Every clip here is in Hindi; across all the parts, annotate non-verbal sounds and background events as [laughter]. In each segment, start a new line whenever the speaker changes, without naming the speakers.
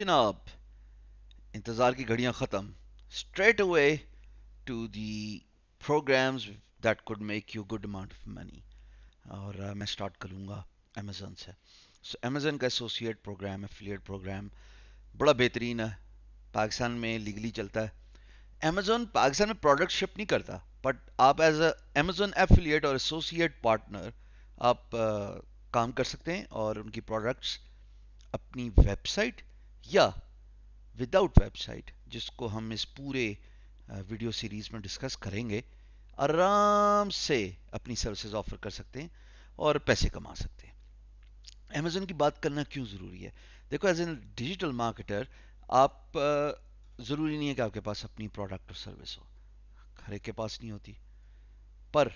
जनाब इंतज़ार की घड़ियां ख़त्म straight away to the programs that could make you good amount of money और uh, मैं स्टार्ट करूंगा अमेजन से सो so, अमेजन का एसोसिएट प्रोग्राम एफिलिएट प्रोग्राम बड़ा बेहतरीन है पाकिस्तान में लीगली चलता है अमेजोन पाकिस्तान में प्रोडक्ट शिप नहीं करता बट आप एज अमेजोन एफिलिएट और एसोसिएट पार्टनर आप uh, काम कर सकते हैं और उनकी प्रोडक्ट्स अपनी वेबसाइट या विदाउट वेबसाइट जिसको हम इस पूरे वीडियो सीरीज में डिस्कस करेंगे आराम से अपनी सर्विसेज ऑफर कर सकते हैं और पैसे कमा सकते हैं अमेजोन की बात करना क्यों ज़रूरी है देखो एज ए डिजिटल मार्केटर आप ज़रूरी नहीं है कि आपके पास अपनी प्रोडक्ट और सर्विस हो हर एक के पास नहीं होती पर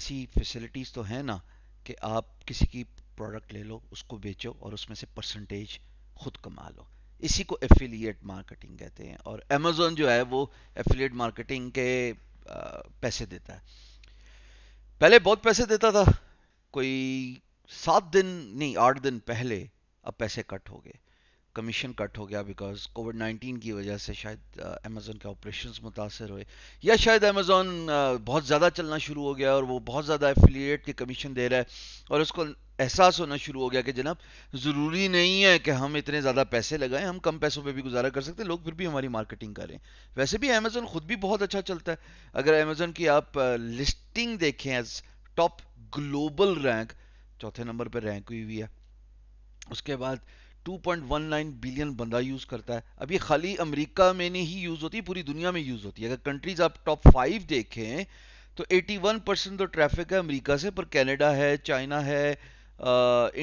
ऐसी फैसिलिटीज़ तो हैं ना कि आप किसी की प्रोडक्ट ले लो उसको बेचो और उसमें से परसेंटेज खुद कमा लो इसी को एफिलिएट मार्केटिंग कहते हैं और अमेजोन जो है वो एफिलिएट मार्केटिंग के पैसे देता है पहले बहुत पैसे देता था कोई सात दिन नहीं आठ दिन पहले अब पैसे कट हो गए कमीशन कट हो गया बिकॉज कोविड 19 की वजह से शायद अमेज़ोन uh, के ऑपरेशन मुतासर हुए या शायद अमेज़ोन uh, बहुत ज़्यादा चलना शुरू हो गया और वो बहुत ज़्यादा एफिलिएट के कमीशन दे रहा है और उसको एहसास होना शुरू हो गया कि जनाब ज़रूरी नहीं है कि हम इतने ज़्यादा पैसे लगाएं हम कम पैसों पे भी गुजारा कर सकते हैं लोग फिर भी हमारी मार्केटिंग करें वैसे भी अमेज़ोन ख़ुद भी बहुत अच्छा चलता है अगर अमेज़ोन की आप लिस्टिंग uh, देखें एज टॉप ग्लोबल रैंक चौथे नंबर पर रैंक हुई हुई है उसके बाद 2.19 बिलियन बंदा यूज करता है अब ये खाली अमेरिका में नहीं यूज होती पूरी दुनिया में यूज होती है अगर कंट्रीज आप टॉप फाइव देखें तो 81 परसेंट तो ट्रैफिक है अमेरिका से पर कनाडा है चाइना है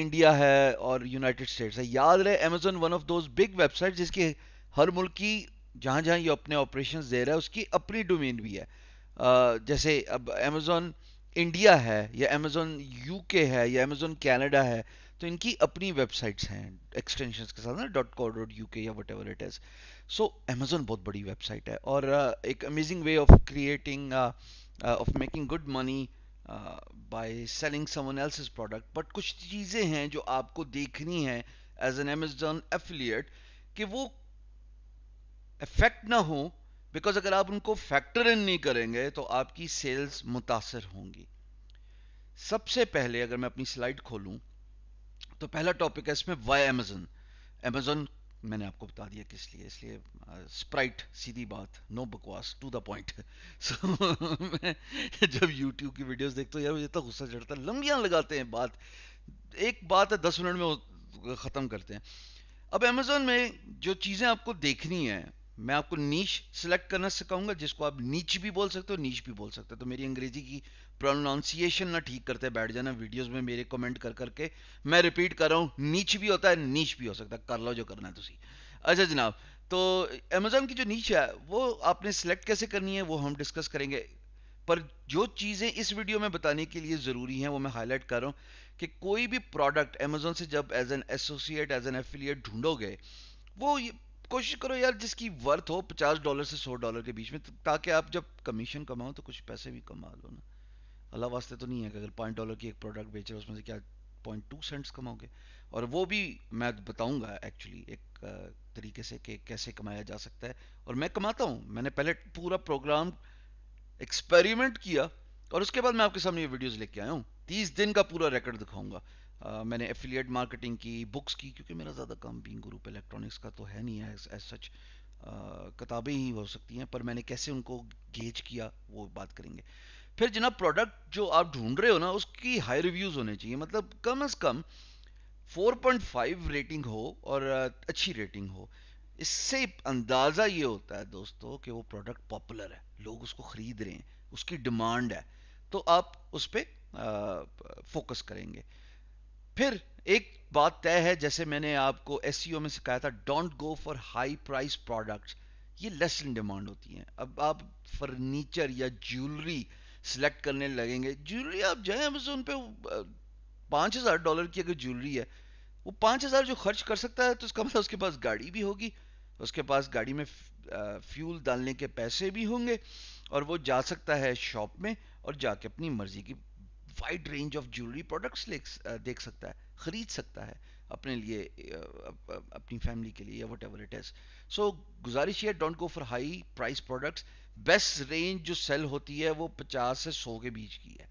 इंडिया है और यूनाइटेड स्टेट्स है याद रहे Amazon one of those big website जिसकी हर मुल्क की जहाँ जहाँ ये अपने ऑपरेशन दे रहा है उसकी अपनी डोमेन भी है आ, जैसे अब अमेजोन इंडिया है या अमेजोन यूके है या अमेजोन कैनेडा है तो इनकी अपनी वेबसाइट्स हैं एक्सटेंशन के साथ ना डॉट कॉ डॉट यू के या whatever it is so Amazon बहुत बड़ी वेबसाइट है और uh, एक amazing way of creating of making good money by selling someone else product but कुछ चीज़ें हैं जो आपको देखनी है एज एन अमेजोन एफिलिएट कि वो इफेक्ट ना हो बिकॉज अगर आप उनको फैक्टर इन नहीं करेंगे तो आपकी सेल्स मुतासर होंगी सबसे पहले अगर मैं अपनी स्लाइड खोलूं तो पहला टॉपिक है इसमें वाई अमेजन अमेजन मैंने आपको बता दिया किस लिए इसलिए स्प्राइट सीधी बात नो बकवास टू द पॉइंट सो मैं जब यूट्यूब की वीडियोस देखता हूँ यार मुझे तो गुस्सा चढ़ता है लंबियाँ लगाते हैं बात एक बात है दस मिनट में ख़त्म करते हैं अब अमेजोन में जो चीज़ें आपको देखनी है मैं आपको नीच सिलेक्ट करना सिखाऊंगा जिसको आप नीच भी बोल सकते हो नीच भी बोल सकते हो तो मेरी अंग्रेजी की प्रोनाउंसिएशन ना ठीक करते बैठ जाना वीडियोस में मेरे कमेंट कर करके मैं रिपीट कर रहा हूँ नीच भी होता है नीच भी हो सकता है कर लो जो करना है तुम अच्छा जनाब तो अमेजोन की जो नीच है वो आपने सेलेक्ट कैसे करनी है वो हम डिस्कस करेंगे पर जो चीज़ें इस वीडियो में बताने के लिए ज़रूरी हैं वो मैं हाईलाइट कर रहा हूँ कि कोई भी प्रोडक्ट अमेजोन से जब as an associate as an affiliate ढूंढोगे वो कोशिश करो यार जिसकी वर्थ हो पचास डॉलर से सौ डॉलर के बीच में तो ताकि आप जब कमीशन कमाओ तो कुछ पैसे भी कमा लो ना अल्लाह वास्ते तो नहीं है कि अगर पॉइंट डॉलर की एक प्रोडक्ट बेचे उसमें से क्या पॉइंट टू सेंट्स कमाओगे और वो भी मैं बताऊंगा एक्चुअली एक तरीके से कि कैसे कमाया जा सकता है और मैं कमाता हूँ मैंने पहले पूरा प्रोग्राम एक्सपेरिमेंट किया और उसके बाद मैं आपके सामने ये वीडियोस लेके आया हूँ तीस दिन का पूरा रिकॉर्ड दिखाऊंगा मैंने एफिलिएट मार्केटिंग की बुक्स की क्योंकि मेरा ज़्यादा काम भी ग्रुप इलेक्ट्रॉनिक्स का तो है नहीं है एज सच किताबें ही हो सकती हैं पर मैंने कैसे उनको गेज किया वो बात करेंगे फिर जना प्रोडक्ट जो आप ढूंढ रहे हो ना उसकी हाई रिव्यूज़ होने चाहिए मतलब कम अज़ कम 4.5 रेटिंग हो और अच्छी रेटिंग हो इससे अंदाज़ा ये होता है दोस्तों कि वो प्रोडक्ट पॉपुलर है लोग उसको ख़रीद रहे हैं उसकी डिमांड है तो आप उस पर फोकस करेंगे फिर एक बात तय है जैसे मैंने आपको एस e में सिखाया था don't go for high price products ये लेस इन डिमांड होती हैं अब आप फर्नीचर या ज्वेलरी सेलेक्ट करने लगेंगे ज्वेलरी आप जाए अमेजोन पे पाँच हज़ार डॉलर की अगर ज्वेलरी है वो पाँच हज़ार जो खर्च कर सकता है तो उसका मतलब उसके पास गाड़ी भी होगी उसके पास गाड़ी में फ्यूल डालने के पैसे भी होंगे और वो जा सकता है शॉप में और जाके अपनी मर्ज़ी की wide range of jewellery products देख सकता है ख़रीद सकता है अपने लिए अपनी फैमिली के लिए या whatever it is so गुजारिश है don't go for high price products best range जो सेल होती है वो पचास से सौ के बीच की है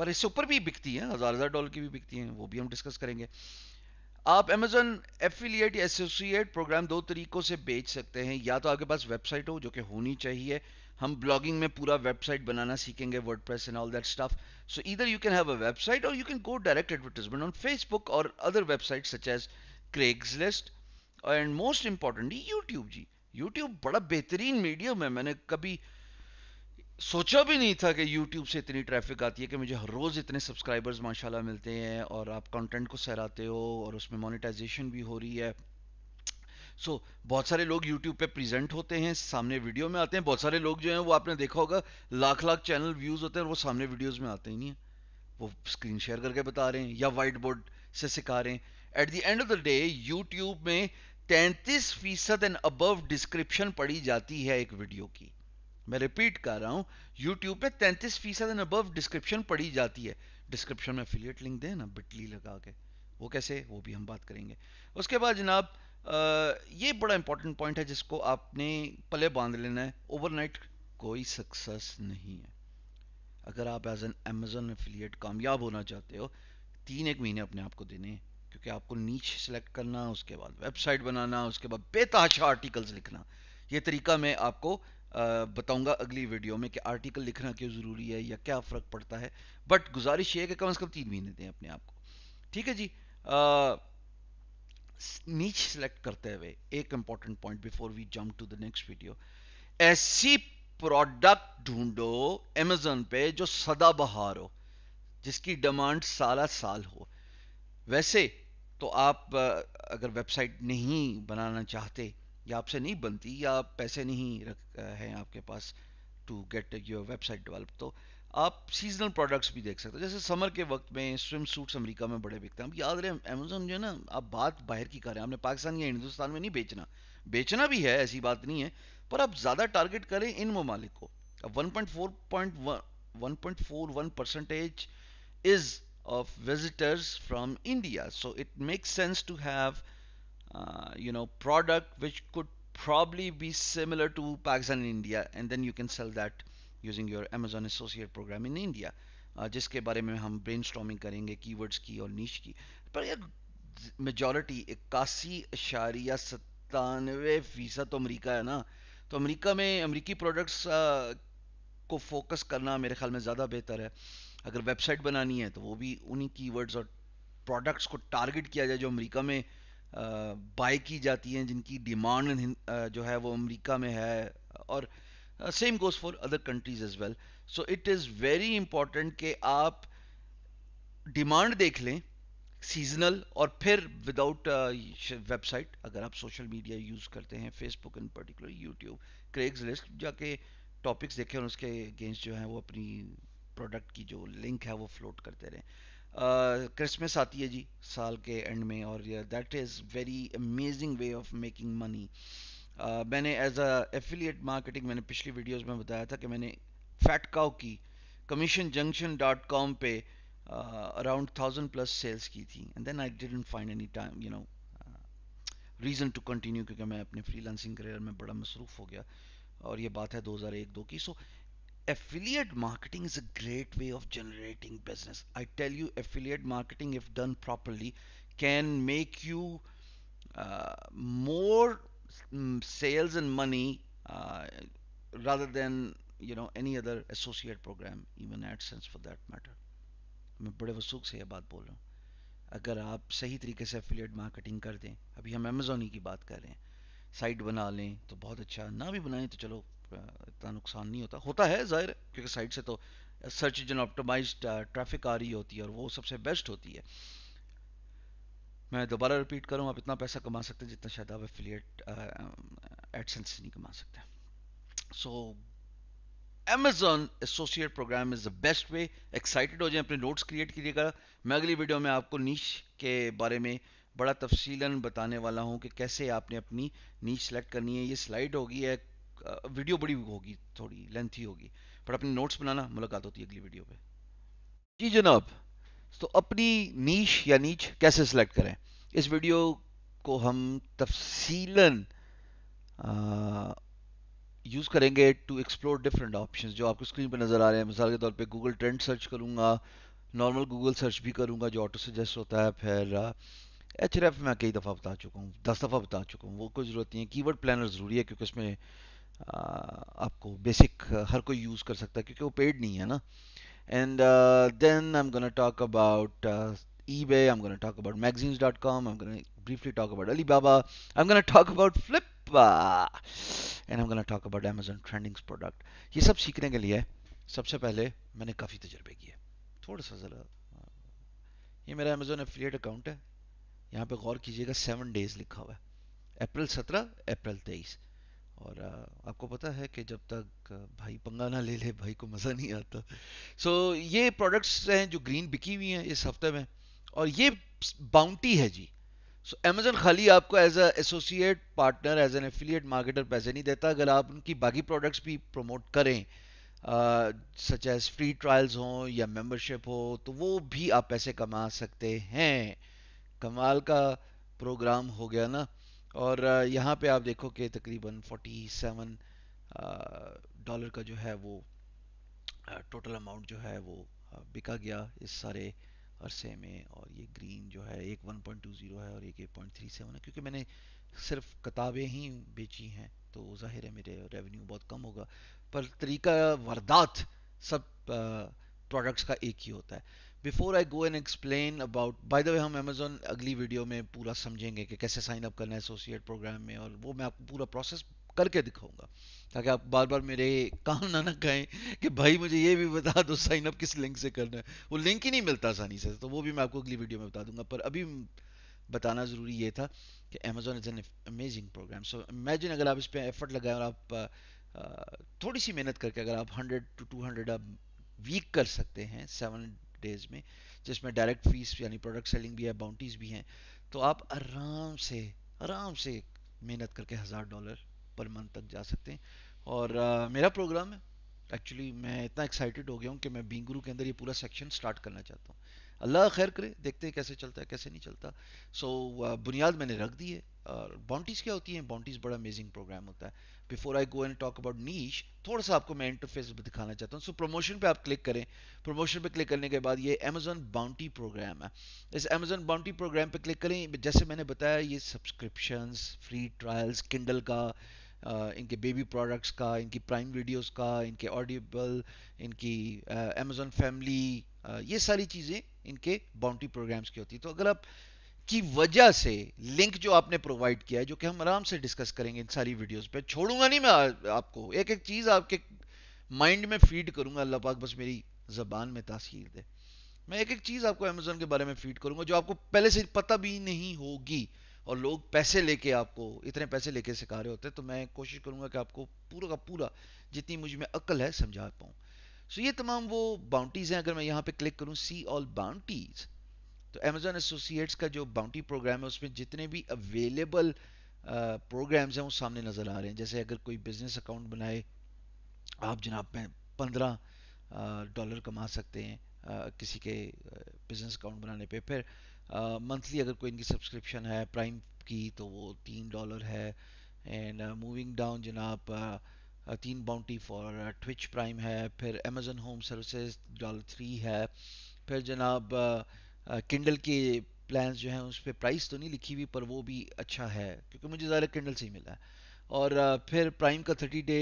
पर इससे ऊपर भी बिकती हैं हज़ार हज़ार डॉलर की भी बिकती हैं वो भी हम डिस्कस करेंगे आप अमेजोन एफिलिएट एसोसिएट प्रोग्राम दो तरीकों से बेच सकते हैं या तो आपके पास वेबसाइट हो जो कि होनी चाहिए हम ब्लॉगिंग में पूरा वेबसाइट बनाना सीखेंगे WordPress and all that stuff so इधर you can have a website और you can go direct advertisement on Facebook और other website such as Craigslist and most importantly YouTube जी यूट्यूब बड़ा बेहतरीन मीडियम है मैंने कभी सोचा भी नहीं था कि यूट्यूब से इतनी ट्रैफिक आती है कि मुझे हर रोज़ इतने सब्सक्राइबर्स माशाल्लाह मिलते हैं और आप कंटेंट को सहराते हो और उसमें मोनेटाइजेशन भी हो रही है सो so, बहुत सारे लोग यूट्यूब पे प्रेजेंट होते हैं सामने वीडियो में आते हैं बहुत सारे लोग जो हैं वो आपने देखा होगा लाख लाख चैनल व्यूज होते हैं वो सामने वीडियोज में आते ही नहीं है वो स्क्रीन शेयर करके बता रहे हैं या व्हाइट बोर्ड से सिखा रहे हैं at the end of the day YouTube में तैंतीस फीसद एंड अबव डिस्क्रिप्शन पढ़ी जाती है एक वीडियो की मैं रिपीट कर रहा हूँ यूट्यूब पे तैंतीस फीसद एंड अबव डिस्क्रिप्शन पढ़ी जाती है डिस्क्रिप्शन में अफिलियट लिंक दें ना बिटली लगा के वो कैसे वो भी हम बात करेंगे उसके बाद जनाब ये बड़ा इंपॉर्टेंट पॉइंट है जिसको आपने पले बांध लेना है ओवरनाइट कोई सक्सेस नहीं है अगर आप एज एन अमेजोन एफिलियट कामयाब होना चाहते हो तीन एक महीने अपने आप को देने क्योंकि आपको नीच सेलेक्ट करना उसके बाद वेबसाइट बनाना उसके बाद बेताशा आर्टिकल्स लिखना ये तरीका मैं आपको बताऊंगा अगली वीडियो में कि आर्टिकल लिखना क्यों ज़रूरी है या क्या फ़र्क पड़ता है बट गुजारिश ये है कि कम अज़ कम तीन महीने दें अपने आप को ठीक है जी आ, नीच सेलेक्ट करते हुए एक important point before we jump to the next video ऐसी प्रोडक्ट ढूंढो एमेजोन पे जो सदा बहार हो जिसकी डिमांड सारा साल हो वैसे तो आप अगर वेबसाइट नहीं बनाना चाहते या आपसे नहीं बनती या पैसे नहीं रख हैं आपके पास to get your website develop तो आप सीजनल प्रोडक्ट्स भी देख सकते हो जैसे समर के वक्त में स्विम सूट्स अमेरिका में बड़े बिकते हैं अब याद रहे अमेजोन जो है ना आप बात बाहर की कर रहे हैं आपने पाकिस्तान या हिंदुस्तान में नहीं बेचना बेचना भी है ऐसी बात नहीं है पर आप ज़्यादा टारगेट करें इन ममालिक को अब one percentage is of visitors from India so it makes sense to have you know product which could probably be similar to Pakistan India and then you can sell that using your Amazon associate program in India जिसके बारे में हम ब्रेन करेंगे कीवर्ड्स की और नीच की पर यार मेजॉरिटी इक्यासी अशारिया सत्तानवे फीसद तो अमरीका है ना तो अमरीका में अमरीकी प्रोडक्ट्स uh, को फोकस करना मेरे ख्याल में ज़्यादा बेहतर है अगर वेबसाइट बनानी है तो वो भी उन्हीं कीवर्ड्स और प्रोडक्ट्स को टारगेट किया जाए जो अमेरिका में बाय uh, की जाती हैं जिनकी डिमांड uh, जो है वो अमेरिका में है और same goes for other countries as well so it is very important कि आप डिमांड देख लें सीजनल और फिर विदाउट वेबसाइट uh, अगर आप सोशल मीडिया यूज़ करते हैं Facebook in particular YouTube Craigslist जाके टॉपिक्स देखें और उसके अगेंस्ट जो है वो अपनी प्रोडक्ट की जो लिंक है वो फ्लोट करते रहें क्रिसमस uh, आती है जी साल के एंड में और that is very amazing way of making money मैंने एज अ एफिलिएट मार्केटिंग मैंने पिछली वीडियोस में बताया था कि मैंने फैट काउ की कमीशन जंक्शन डॉट कॉम पे अराउंड थाउजेंड प्लस सेल्स की थी and then I didn't find any time you know reason to continue क्योंकि मैं अपने फ्रीलांसिंग करियर में बड़ा मसरूफ हो गया और ये बात है 2001 दो की so affiliate marketing is a great way of generating business I tell you affiliate marketing if done properly can make you more Mm, sales and money uh, rather than you know any other associate program even AdSense for that matter मैं बड़े वसूख से यह बात बोल रहा हूँ अगर आप सही तरीके से एफिलियट मार्केटिंग कर दें अभी हम अमेजोन की बात कर रहे हैं साइट बना लें तो बहुत अच्छा ना भी बनाएं तो चलो इतना नुकसान नहीं होता होता है ज़ाहिर क्योंकि साइट से तो सर्च इंजन ऑप्टोमाइज ट्रैफिक आ रही होती है और वो सबसे बेस्ट होती है मैं दोबारा रिपीट करूँ आप इतना पैसा कमा सकते हैं जितना शायद आप एफिलियट एडसेंस uh, uh, नहीं कमा सकते so Amazon associate program is the best way excited हो जाए अपने नोट्स क्रिएट कीजिएगा मैं अगली वीडियो में आपको नीच के बारे में बड़ा तफसीलन बताने वाला हूँ कि कैसे आपने अपनी नीच सेलेक्ट करनी है ये स्लाइड होगी है वीडियो uh, बड़ी होगी थोड़ी लेंथी होगी पर अपने नोट्स बनाना मुलाकात होती है अगली वीडियो पे जी जनाब तो अपनी नीच या नीच कैसे सिलेक्ट करें इस वीडियो को हम तफसीलन यूज़ करेंगे टू एक्सप्लोर डिफरेंट ऑप्शंस जो आपको स्क्रीन पर नज़र आ रहे हैं मिसाल के तौर पे गूगल ट्रेंड सर्च करूँगा नॉर्मल गूगल सर्च भी करूँगा जो ऑटो सजेस्ट होता है फिर एच मैं कई दफ़ा बता चुका हूँ दस दफ़ा बता चुका हूँ वो कोई ज़रूरत नहीं है कीवर्ड प्लानर ज़रूरी है क्योंकि उसमें आपको बेसिक हर कोई यूज़ कर सकता है क्योंकि वो पेड नहीं है ना and uh, then I'm gonna talk about uh, eBay I'm gonna talk about magazines.com I'm gonna briefly talk about Alibaba I'm gonna talk about Flip and I'm am gonna talk about Amazon trendings product ये सब सीखने के लिए सबसे पहले मैंने काफ़ी तजर्बे किए थोड़ा सा ज़रा ये मेरा Amazon affiliate account है यहाँ पे गौर कीजिएगा सेवन days लिखा हुआ है अप्रैल सत्रह अप्रैल तेईस और आपको पता है कि जब तक भाई पंगा ना ले ले भाई को मज़ा नहीं आता सो so, ये प्रोडक्ट्स हैं जो ग्रीन बिकी हुई हैं इस हफ्ते में और ये बाउंटी है जी सो so, अमेजन खाली आपको as a associate partner as an affiliate marketer पैसे नहीं देता अगर आप उनकी बाकी प्रोडक्ट्स भी प्रमोट करें सच एज फ्री ट्रायल्स हों या मेम्बरशिप हो तो वो भी आप पैसे कमा सकते हैं कमाल का प्रोग्राम हो गया ना और यहाँ पे आप देखो कि तकरीबन 47 डॉलर का जो है वो टोटल अमाउंट जो है वो बिका गया इस सारे अरसे में और ये ग्रीन जो है एक 1.20 है और एक 8.37 है क्योंकि मैंने सिर्फ किताबें ही बेची हैं तो जाहिर है मेरे रेवेन्यू बहुत कम होगा पर तरीका वारदात सब प्रोडक्ट्स का एक ही होता है before I go and explain about by the way हम अमेजोन अगली वीडियो में पूरा समझेंगे कि कैसे साइन अप करना है एसोसिएट प्रोग्राम में और वो मैं आपको पूरा प्रोसेस करके दिखाऊंगा ताकि आप बार बार मेरे काम ना ना कहें कि भाई मुझे ये भी बता दो साइन अप किस लिंक से करना है वो लिंक ही नहीं मिलता आसानी से तो वो भी मैं आपको अगली वीडियो में बता दूंगा पर अभी बताना ज़रूरी ये था कि Amazon is an amazing program so imagine अगर आप इस पर एफर्ट लगाए और आप थोड़ी सी मेहनत करके अगर आप हंड्रेड टू टू हंड्रेड आप वीक कर सकते हैं सेवन डेज में जिसमें डायरेक्ट फीस यानी प्रोडक्ट सेलिंग भी है बाउंटीज भी हैं तो आप आराम से आराम से मेहनत करके हज़ार डॉलर पर मंथ तक जा सकते हैं और आ, मेरा प्रोग्राम है एक्चुअली मैं इतना एक्साइटेड हो गया हूँ कि मैं बींगुरु के अंदर ये पूरा सेक्शन स्टार्ट करना चाहता हूँ अल्लाह खैर करे देखते हैं कैसे चलता है कैसे नहीं चलता सो so, बुनियाद मैंने रख दी है और बाउंटीज़ क्या होती हैं बाउंटीज़ बड़ा अमेजिंग प्रोग्राम होता है before I go and talk about niche थोड़ा सा आपको मैं इंटरफेस टू दिखाना चाहता हूँ सो प्रमोशन पे आप क्लिक करें प्रमोशन पे क्लिक करने के बाद ये अमेजोन बाउंटी प्रोग्राम है इस अमेजोन बाउंटी प्रोग्राम पे क्लिक करें जैसे मैंने बताया ये सब्सक्रिप्शंस फ्री ट्रायल्स किंडल का इनके बेबी प्रोडक्ट्स का इनकी प्राइम वीडियोज़ का इनके ऑडिबल इनकी अमेजोन फैमिली ये सारी चीज़ें इनके बाउंटी प्रोग्राम्स की होती है तो अगर आप की वजह से लिंक जो आपने प्रोवाइड किया है जो कि हम आराम से डिस्कस करेंगे इन सारी वीडियोस पे छोड़ूंगा नहीं मैं आ, आपको एक एक चीज़ आपके माइंड में फीड करूंगा अल्लाह पाक बस मेरी जबान में तासीर दे मैं एक एक चीज़ आपको अमेजोन के बारे में फीड करूंगा जो आपको पहले से पता भी नहीं होगी और लोग पैसे लेके आपको इतने पैसे लेके सिखा रहे होते हैं तो मैं कोशिश करूंगा कि आपको पूरा का पूरा जितनी मुझ में अक्ल है समझा पाऊँ सो ये तमाम वो बाउंटीज़ हैं अगर मैं यहाँ पे क्लिक करूँ सी ऑल बाउंटीज़ तो अमेजोन एसोसिएट्स का जो बाउंटी प्रोग्राम है उसमें जितने भी अवेलेबल प्रोग्राम्स हैं वो सामने नज़र आ रहे हैं जैसे अगर कोई बिजनेस अकाउंट बनाए आप जनाब में पंद्रह डॉलर कमा सकते हैं आ, किसी के बिजनेस अकाउंट बनाने पे फिर मंथली अगर कोई इनकी सब्सक्रिप्शन है प्राइम की तो वो तीन डॉलर है एंड मूविंग डाउन जनाब तीन बाउंटी फॉर ट्विच प्राइम है फिर Amazon home services dollar three है फिर जनाब uh, किंडल के प्लान जो हैं उस पर प्राइस तो नहीं लिखी हुई पर वो भी अच्छा है क्योंकि मुझे ज़्यादा किंडल से ही मिला है और फिर प्राइम का थर्टी डे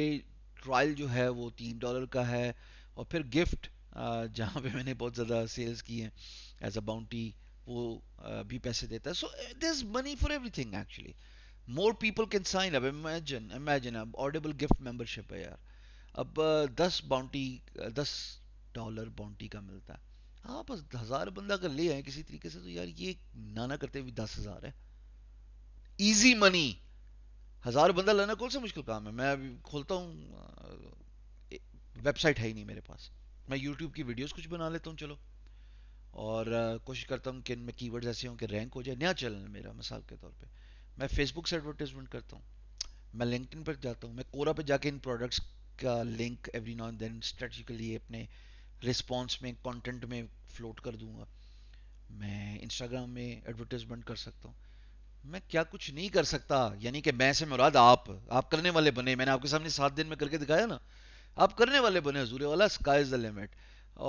ट्रायल जो है वो तीन डॉलर का है और फिर गिफ्ट जहाँ पे मैंने बहुत ज़्यादा सेल्स की हैं एज अ बाउंटी वो भी पैसे देता है so this money for thing actually more people can sign up imagine imagine अब ऑडेबल गिफ्ट मेम्बरशिप है यार अब दस बाउंटी दस डॉलर बाउंटी का मिलता है हाँ बस हज़ार बंदा अगर ले आए किसी तरीके से तो यार ये नाना करते हुए दस हज़ार है ईजी मनी हज़ार बंदा लाना कौन सा मुश्किल काम है मैं अभी खोलता हूँ वेबसाइट है ही नहीं मेरे पास मैं यूट्यूब की वीडियोस कुछ बना लेता हूँ चलो और कोशिश करता हूँ कि इनमें कीवर्ड्स ऐसे हों कि रैंक हो जाए नया चैनल है मेरा मिसाल के तौर पर मैं फेसबुक से एडवर्टीजमेंट करता हूँ मैं लिंकिन पर जाता हूँ मैं कोरा पर जाके इन प्रोडक्ट्स का link every now then strategically अपने रिस्पॉन्स में कॉन्टेंट में फ्लोट कर दूंगा मैं इंस्टाग्राम में एडवर्टाइजमेंट कर सकता हूँ मैं क्या कुछ नहीं कर सकता यानी कि मैं से मुराद आप आप करने वाले बने मैंने आपके सामने सात दिन में करके दिखाया ना आप करने वाले बने हजूरे वाला स्काई इज़ द लिमिट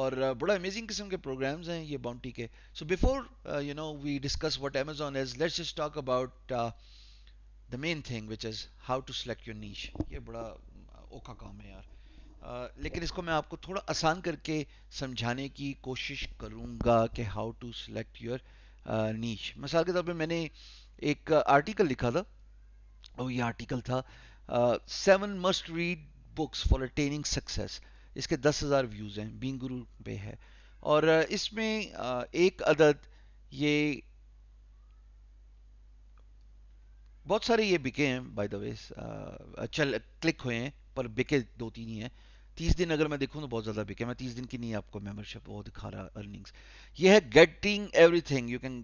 और uh, बड़ा अमेजिंग किस्म के प्रोग्राम्स हैं ये बाउंटी के so before you know we discuss what Amazon is let's just talk about the main thing which is how to select your niche ये बड़ा औखा uh, काम है यार आ, लेकिन इसको मैं आपको थोड़ा आसान करके समझाने की कोशिश करूंगा कि हाउ टू सेलेक्ट योर नीच मिसाल के तौर पर मैंने एक आर्टिकल लिखा था और ये आर्टिकल था seven must read books for attaining success इसके दस हज़ार व्यूज़ हैं बींग गुरु पे है और इसमें एक अदद ये बहुत सारे ये बिके हैं बाय द वे चल क्लिक हुए हैं पर बिके दो तीन ही हैं तीस दिन अगर मैं देखूँ तो बहुत ज़्यादा बिके मैं तीस दिन की नहीं आपको मेंबरशिप वो दिखा रहा अर्निंग्स ये है getting everything you can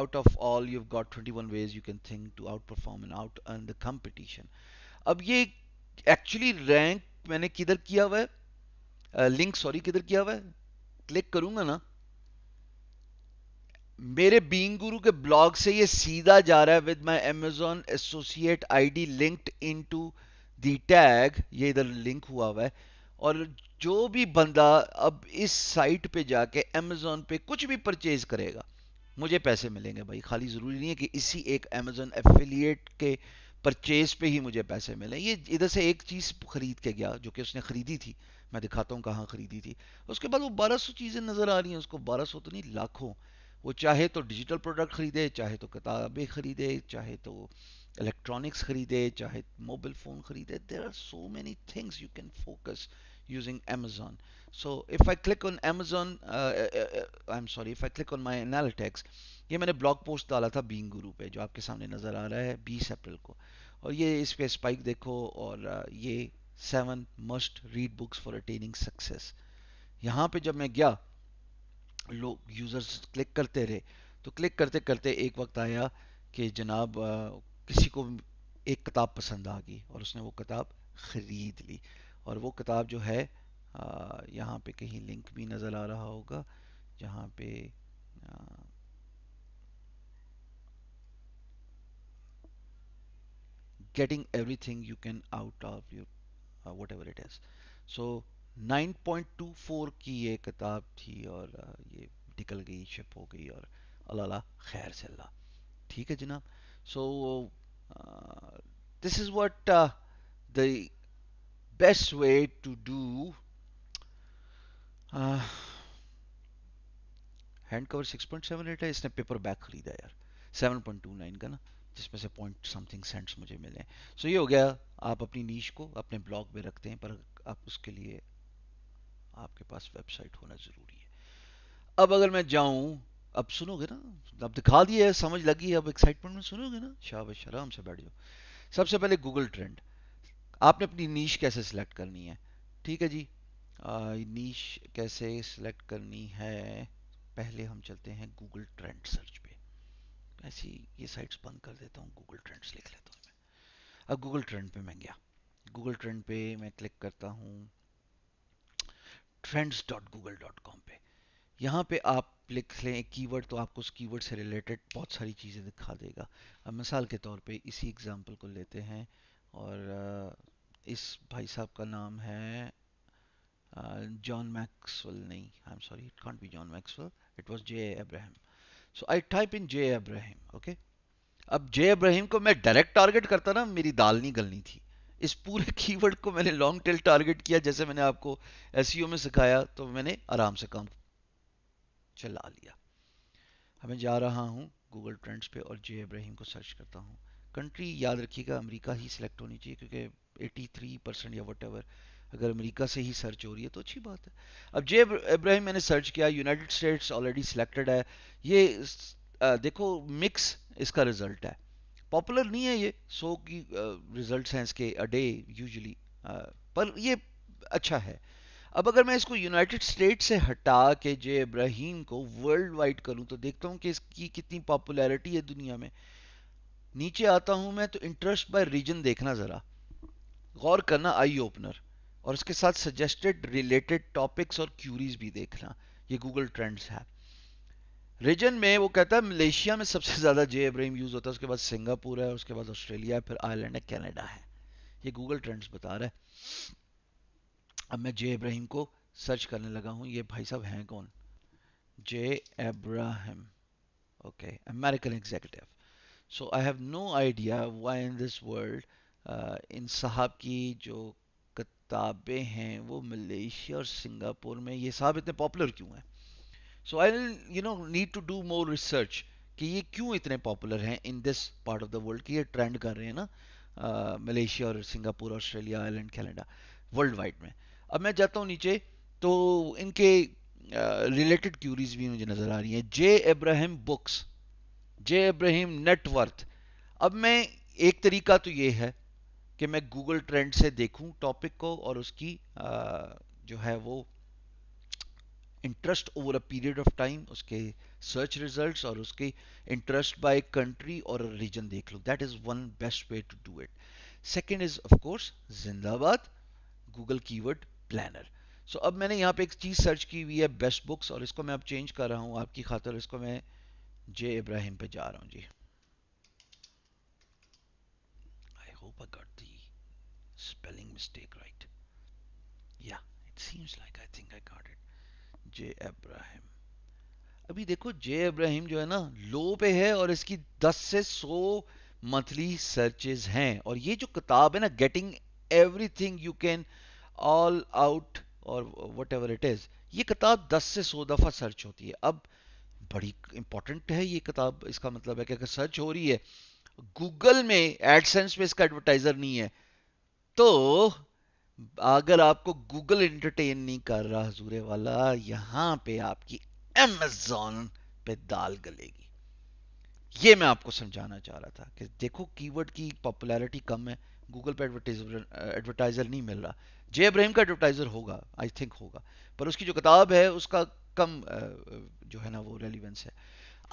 out of all you got twenty one ways you can think to out perform and out earn the competition अब ये एक्चुअली रैंक मैंने किधर किया हुआ है लिंक सॉरी किधर किया हुआ है क्लिक करूंगा ना मेरे बींग गुरु के ब्लॉग से ये सीधा जा रहा है with my Amazon associate ID linked into the tag ये इधर लिंक हुआ हुआ है और जो भी बंदा अब इस साइट पे जाके अमेजोन पे कुछ भी परचेज करेगा मुझे पैसे मिलेंगे भाई खाली ज़रूरी नहीं है कि इसी एक अमेजोन एफिलिएट के परचेज पे ही मुझे पैसे मिले ये इधर से एक चीज़ खरीद के गया जो कि उसने खरीदी थी मैं दिखाता हूँ कहाँ खरीदी थी उसके बाद वो 1200 चीज़ें नज़र आ रही हैं उसको 1200 तो नहीं लाखों वो चाहे तो डिजिटल प्रोडक्ट खरीदे चाहे तो किताबें खरीदे चाहे तो इलेक्ट्रॉनिक्स खरीदे चाहे मोबाइल फ़ोन खरीदे there are so many things you can focus using Amazon so if I click on Amazon I am sorry if I click on my analytics ये मैंने ब्लॉग पोस्ट डाला था बींग गुरु पे जो आपके सामने नज़र आ रहा है बीस अप्रैल को और ये इस पे स्पाइक देखो और uh, ये seven must read books for attaining success यहाँ पे जब मैं गया लोग यूज़र्स क्लिक करते रहे तो क्लिक करते करते एक वक्त आया कि जनाब uh, किसी को एक किताब पसंद आ गई और उसने वो किताब ख़रीद ली और वो किताब जो है यहाँ पे कहीं लिंक भी नज़र आ रहा होगा जहाँ पे getting everything you can out of you whatever it is so 9.24 की ये किताब थी और ये निकल गई शिप हो गई और अल्लाह खैर से अल्लाह ठीक है जनाब So uh, this is what uh, the best way to do hand cover 6.78 है इसने पेपर बैग खरीदा यार 7.29 का ना जिसमें से पॉइंट समथिंग सेंट्स मुझे मिले सो so ये हो गया आप अपनी नीच को अपने ब्लॉग में रखते हैं पर आप उसके लिए आपके पास वेबसाइट होना ज़रूरी है अब अगर मैं जाऊं अब सुनोगे ना अब दिखा दिए समझ लगी अब एक्साइटमेंट में सुनोगे ना शाबाश आराम से बैठ जाओ सबसे पहले गूगल ट्रेंड आपने अपनी नीच कैसे सिलेक्ट करनी है ठीक है जी नीच कैसे सिलेक्ट करनी है पहले हम चलते हैं गूगल ट्रेंड सर्च पे ऐसी ये साइट्स बंद कर देता हूँ गूगल ट्रेंड्स लिख लेता हूँ मैं अब गूगल ट्रेंड पे मैं गया गूगल ट्रेंड पे मैं क्लिक करता हूँ trends dot Google dot com पे यहाँ पे आप लिख लें एक कीवर्ड तो आपको उस कीवर्ड से रिलेटेड बहुत सारी चीज़ें दिखा देगा अब मिसाल के तौर पे इसी एग्जांपल को लेते हैं और इस भाई साहब का नाम है जॉन मैक्सवेल नहीं I am sorry it can't be John Maxwell it was J Abraham so I type in J Abraham okay अब जे अब्राहिम को मैं डायरेक्ट टारगेट करता ना मेरी दाल नहीं गलनी थी इस पूरे [laughs] कीवर्ड को मैंने लॉन्ग टेल टारगेट किया जैसे मैंने आपको एस e में सिखाया तो मैंने आराम से काम चला लिया हमें जा रहा हूँ गूगल ट्रेंड्स पे और जे इब्राहिम को सर्च करता हूँ कंट्री याद रखिएगा अमेरिका ही सिलेक्ट होनी चाहिए क्योंकि 83 परसेंट या वट अगर अमेरिका से ही सर्च हो रही है तो अच्छी बात है अब जे इब्राहिम मैंने सर्च किया यूनाइटेड स्टेट्स ऑलरेडी सिलेक्टेड है ये देखो मिक्स इसका रिजल्ट है पॉपुलर नहीं है ये सो की रिजल्ट हैं इसके अ डे यूजली पर ये अच्छा है अब अगर मैं इसको यूनाइटेड स्टेट से हटा के जे इब्राहिम को वर्ल्ड वाइड करूं तो देखता हूं कि इसकी कितनी पॉपुलैरिटी है दुनिया में नीचे आता हूं मैं तो इंटरेस्ट बाय रीजन देखना ज़रा गौर करना आई ओपनर और इसके साथ सजेस्टेड रिलेटेड टॉपिक्स और क्यूरीज भी देखना ये गूगल ट्रेंड्स है रीजन में वो कहता है मलेशिया में सबसे ज़्यादा जे इब्राहिम यूज़ होता है उसके बाद सिंगापुर है उसके बाद ऑस्ट्रेलिया फिर आयरलैंड है कैनेडा है ये गूगल ट्रेंड्स बता रहा है अब मैं जे इब्राहिम को सर्च करने लगा हूँ ये भाई साहब हैं कौन J Ibrahim okay American executive so I have no idea why in this world इन साहब की जो किताबें हैं वो मलेशिया और सिंगापुर में ये साहब इतने पॉपुलर क्यों हैं so I you know need to do more research कि ये क्यों इतने पॉपुलर हैं in this part of the world कि ये ट्रेंड कर रहे हैं ना uh, मलेशिया और Singapore Australia Ireland Canada worldwide में अब मैं जाता हूँ नीचे तो इनके रिलेटेड uh, क्यूरीज भी मुझे नज़र आ रही हैं J Ibrahim books J Ibrahim net worth अब मैं एक तरीका तो ये है कि मैं गूगल ट्रेंड से देखूं टॉपिक को और उसकी uh, जो है वो interest over a period of time उसके सर्च रिजल्ट्स और उसके इंटरेस्ट बाय कंट्री और रीजन देख लो that is one best way to do it second is of course जिंदाबाद गूगल कीवर्ड प्लानर सो अब मैंने यहाँ पे एक चीज़ सर्च की हुई है बेस्ट बुक्स और इसको मैं अब चेंज कर रहा हूँ आपकी खातर इसको मैं जे इब्राहिम पे जा रहा हूँ जी I hope I got the spelling mistake right या it seems like I think I got it J Ibrahim अभी देखो जे इब्राहिम जो है ना लो पे है और इसकी 10 से 100 मंथली सर्चेज हैं और ये जो किताब है ना getting everything you can all out और वट एवर इट इज़ ये किताब 10 से 100 दफ़ा सर्च होती है अब बड़ी इंपॉर्टेंट है ये किताब इसका मतलब है कि अगर सर्च हो रही है गूगल में एडसेंस में इसका एडवर्टाइज़र नहीं है तो अगर आपको गूगल एंटरटेन नहीं कर रहा हजूरे वाला यहां पे आपकी एमेजॉन पे दाल गलेगी ये मैं आपको समझाना चाह रहा था कि देखो कीवर्ड की पॉपुलैरिटी कम है गूगल पे एडवर्टाइजर एडवर्टाइजर नहीं मिल रहा जे इब्राहिम का एडवर्टाइज़र होगा आई थिंक होगा पर उसकी जो किताब है उसका कम जो है ना वो रेलिवेंस है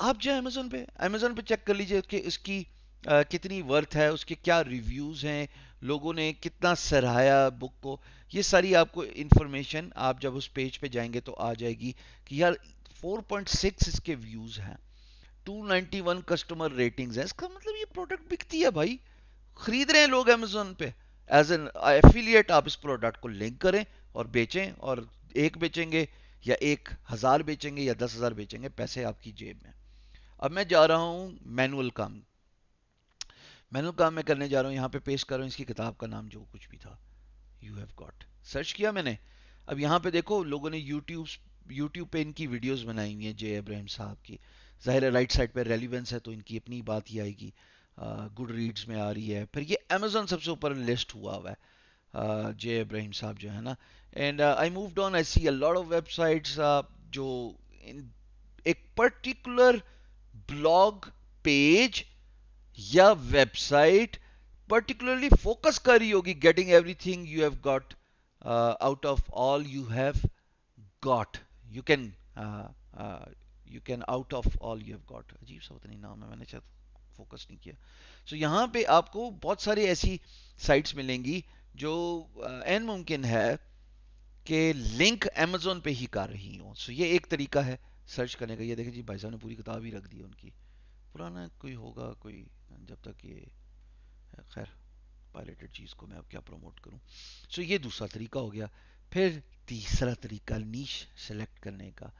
आप जाए अमेज़ोन पे अमेज़ोन पे चेक कर लीजिए कि इसकी Uh, कितनी वर्थ है उसके क्या रिव्यूज़ हैं लोगों ने कितना सराहाया बुक को ये सारी आपको इंफॉर्मेशन आप जब उस पेज पे जाएंगे तो आ जाएगी कि यार 4.6 इसके व्यूज़ हैं 291 कस्टमर रेटिंग्स हैं इसका मतलब ये प्रोडक्ट बिकती है भाई ख़रीद रहे हैं लोग अमेज़ोन पे एज एन एफिलियट आप इस प्रोडक्ट को लिंक करें और बेचें और एक बेचेंगे या एक हज़ार बेचेंगे या दस हज़ार बेचेंगे पैसे आपकी जेब में अब मैं जा रहा हूँ मैनुअल काम मैनुअल काम मैं करने जा रहा हूँ यहाँ पे पेश कर रहा हूँ इसकी किताब का नाम जो कुछ भी था यू हैव गॉट सर्च किया मैंने अब यहाँ पे देखो लोगों ने यूट्यूब यूट्यूब पे इनकी वीडियोस बनाई हुई हैं जे इब्राहिम साहब की ज़ाहिर है राइट साइड पे रेलिवेंस है तो इनकी अपनी बात ही आएगी गुड रीड्स में आ रही है फिर ये अमेजोन सबसे ऊपर लिस्ट हुआ हुआ है जे इब्राहिम साहब जो है ना and I move on I see a lot of websites जो इन एक पर्टिकुलर ब्लॉग पेज या वेबसाइट पर्टिकुलरली फोकस कर रही होगी getting everything you have got out of all you have got you can you can out of all you have got अजीब सा नहीं नाम है मैंने चाहता फोकस नहीं किया सो so, यहाँ पे आपको बहुत सारी ऐसी साइट्स मिलेंगी जो एन मुमकिन है कि लिंक अमेजोन पे ही कर रही हो सो so, ये एक तरीका है सर्च करने का ये देखें जी भाई साहब ने पूरी किताब ही रख दी उनकी पुराना कोई होगा कोई जब तक ये खैर पायलटेड चीज़ को मैं अब क्या प्रमोट करूँ सो so, ये दूसरा तरीका हो गया फिर तीसरा तरीका नीच सेलेक्ट करने का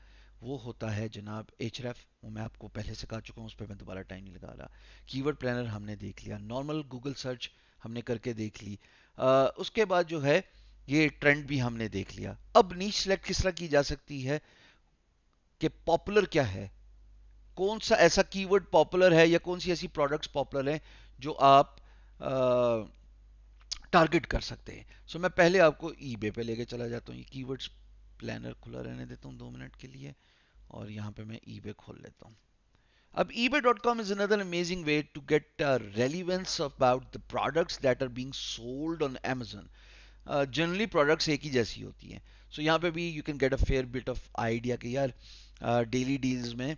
वो होता है जनाब एच वो मैं आपको पहले से कहा चुका हूँ उस पर मैं दोबारा टाइम नहीं लगा रहा कीवर्ड प्लानर हमने देख लिया नॉर्मल गूगल सर्च हमने करके देख ली आ, उसके बाद जो है ये ट्रेंड भी हमने देख लिया अब नीच सेलेक्ट किस तरह की जा सकती है कि पॉपुलर क्या है कौन सा ऐसा कीवर्ड पॉपुलर है या कौन सी ऐसी प्रोडक्ट्स पॉपुलर हैं जो आप टारगेट कर सकते हैं सो so, मैं पहले आपको ई पे लेके चला जाता हूँ ये कीवर्ड्स प्लानर खुला रहने देता हूँ दो मिनट के लिए और यहाँ पे मैं ईबे खोल लेता हूँ अब eBay dot com is another amazing way to get relevance about the products that are being sold on Amazon generally products एक ही जैसी होती हैं सो so, यहाँ पे भी you can get a fair bit of idea कि यार डेली uh, डील्स में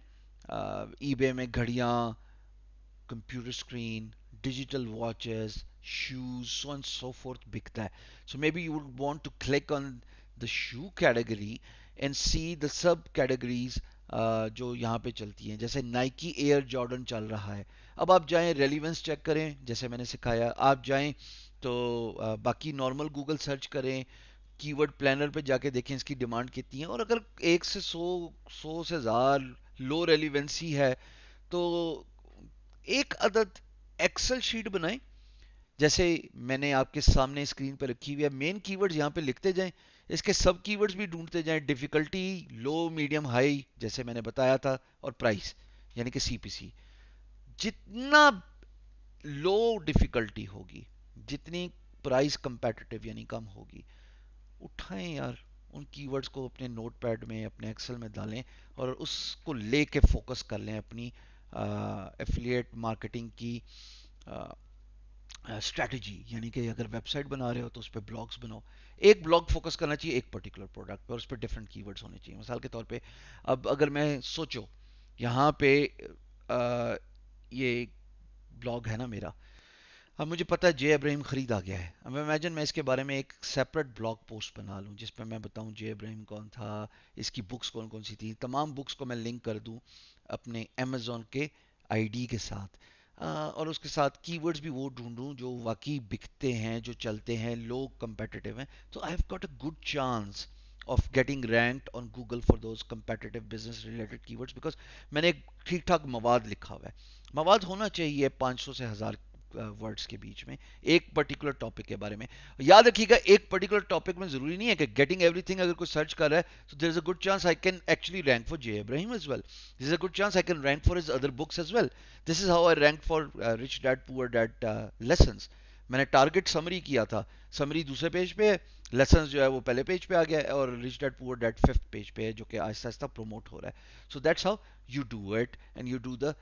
ईबे uh, में घड़ियाँ computer screen digital watches shoes so and so forth बिकता है so maybe you would want to click on the shoe category and see the sub categories जो यहाँ पे चलती हैं जैसे नाइकी एयर जॉर्डन चल रहा है अब आप जाएं रेलिवेंस चेक करें जैसे मैंने सिखाया आप जाएं तो बाकी नॉर्मल गूगल सर्च करें कीवर्ड प्लानर पे जाके देखें इसकी डिमांड कितनी है और अगर एक से सौ सौ से हज़ार लो रेलिवेंसी है तो एक अदद एक्सेल शीट बनाएं जैसे मैंने आपके सामने स्क्रीन पर रखी हुई है मेन कीवर्ड्स यहाँ पे लिखते जाएं इसके सब कीवर्ड्स भी ढूंढते जाएं डिफ़िकल्टी लो मीडियम हाई जैसे मैंने बताया था और प्राइस यानी कि सीपीसी जितना लो डिफ़िकल्टी होगी जितनी प्राइस कंपेटिटिव यानी कम होगी उठाएं यार उन कीवर्ड्स को अपने नोटपैड में अपने एक्सेल में डालें और उसको ले के फोकस कर लें अपनी एफिलिएट मार्केटिंग की स्ट्रेटजी यानी कि अगर वेबसाइट बना रहे हो तो उस पर ब्लॉग्स बनाओ एक ब्लॉग फोकस करना चाहिए एक पर्टिकुलर प्रोडक्ट पर उस पर डिफरेंट कीवर्ड्स होने चाहिए मिसाल के तौर पे अब अगर मैं सोचो यहाँ पे आ, ये ब्लॉग है ना मेरा अब मुझे पता है जे इब्राहिम ख़रीद आ गया है अब इमेजिन मैं इसके बारे में एक सेपरेट ब्लॉग पोस्ट बना लूँ जिस पर मैं बताऊँ जे इब्राहिम कौन था इसकी बुक्स कौन कौन सी थी तमाम बुक्स को मैं लिंक कर दूँ अपने अमेज़ोन के आई के साथ और उसके साथ कीवर्ड्स भी वो ढूंढूं जो वाकई बिकते हैं जो चलते हैं लोग कंपेटिटिव हैं तो I have got a good chance of getting rank on Google for those competitive business related keywords because मैंने एक ठीक ठाक मवाद लिखा हुआ है मवाद होना चाहिए 500 से हज़ार वर्ड्स के बीच में एक पर्टिकुलर टॉपिक के बारे में याद रखिएगा एक पर्टिकुलर टॉपिक में जरूरी नहीं है कि गेटिंग एवरीथिंग अगर कोई सर्च कर रहा है तो there is a good chance I can actually rank for J Ibrahim as well this a good chance I can rank for is other books as well this is how I rank for rich that poor that lesson मैंने टारगेट समरी किया था समरी दूसरे पेज पे है लेसन जो है वो पहले पेज पे आ गया है और rich that poor that fifth page पे है जो कि आहिस्ता आहिस्ता प्रमोट हो रहा है so that's how you do it and you do the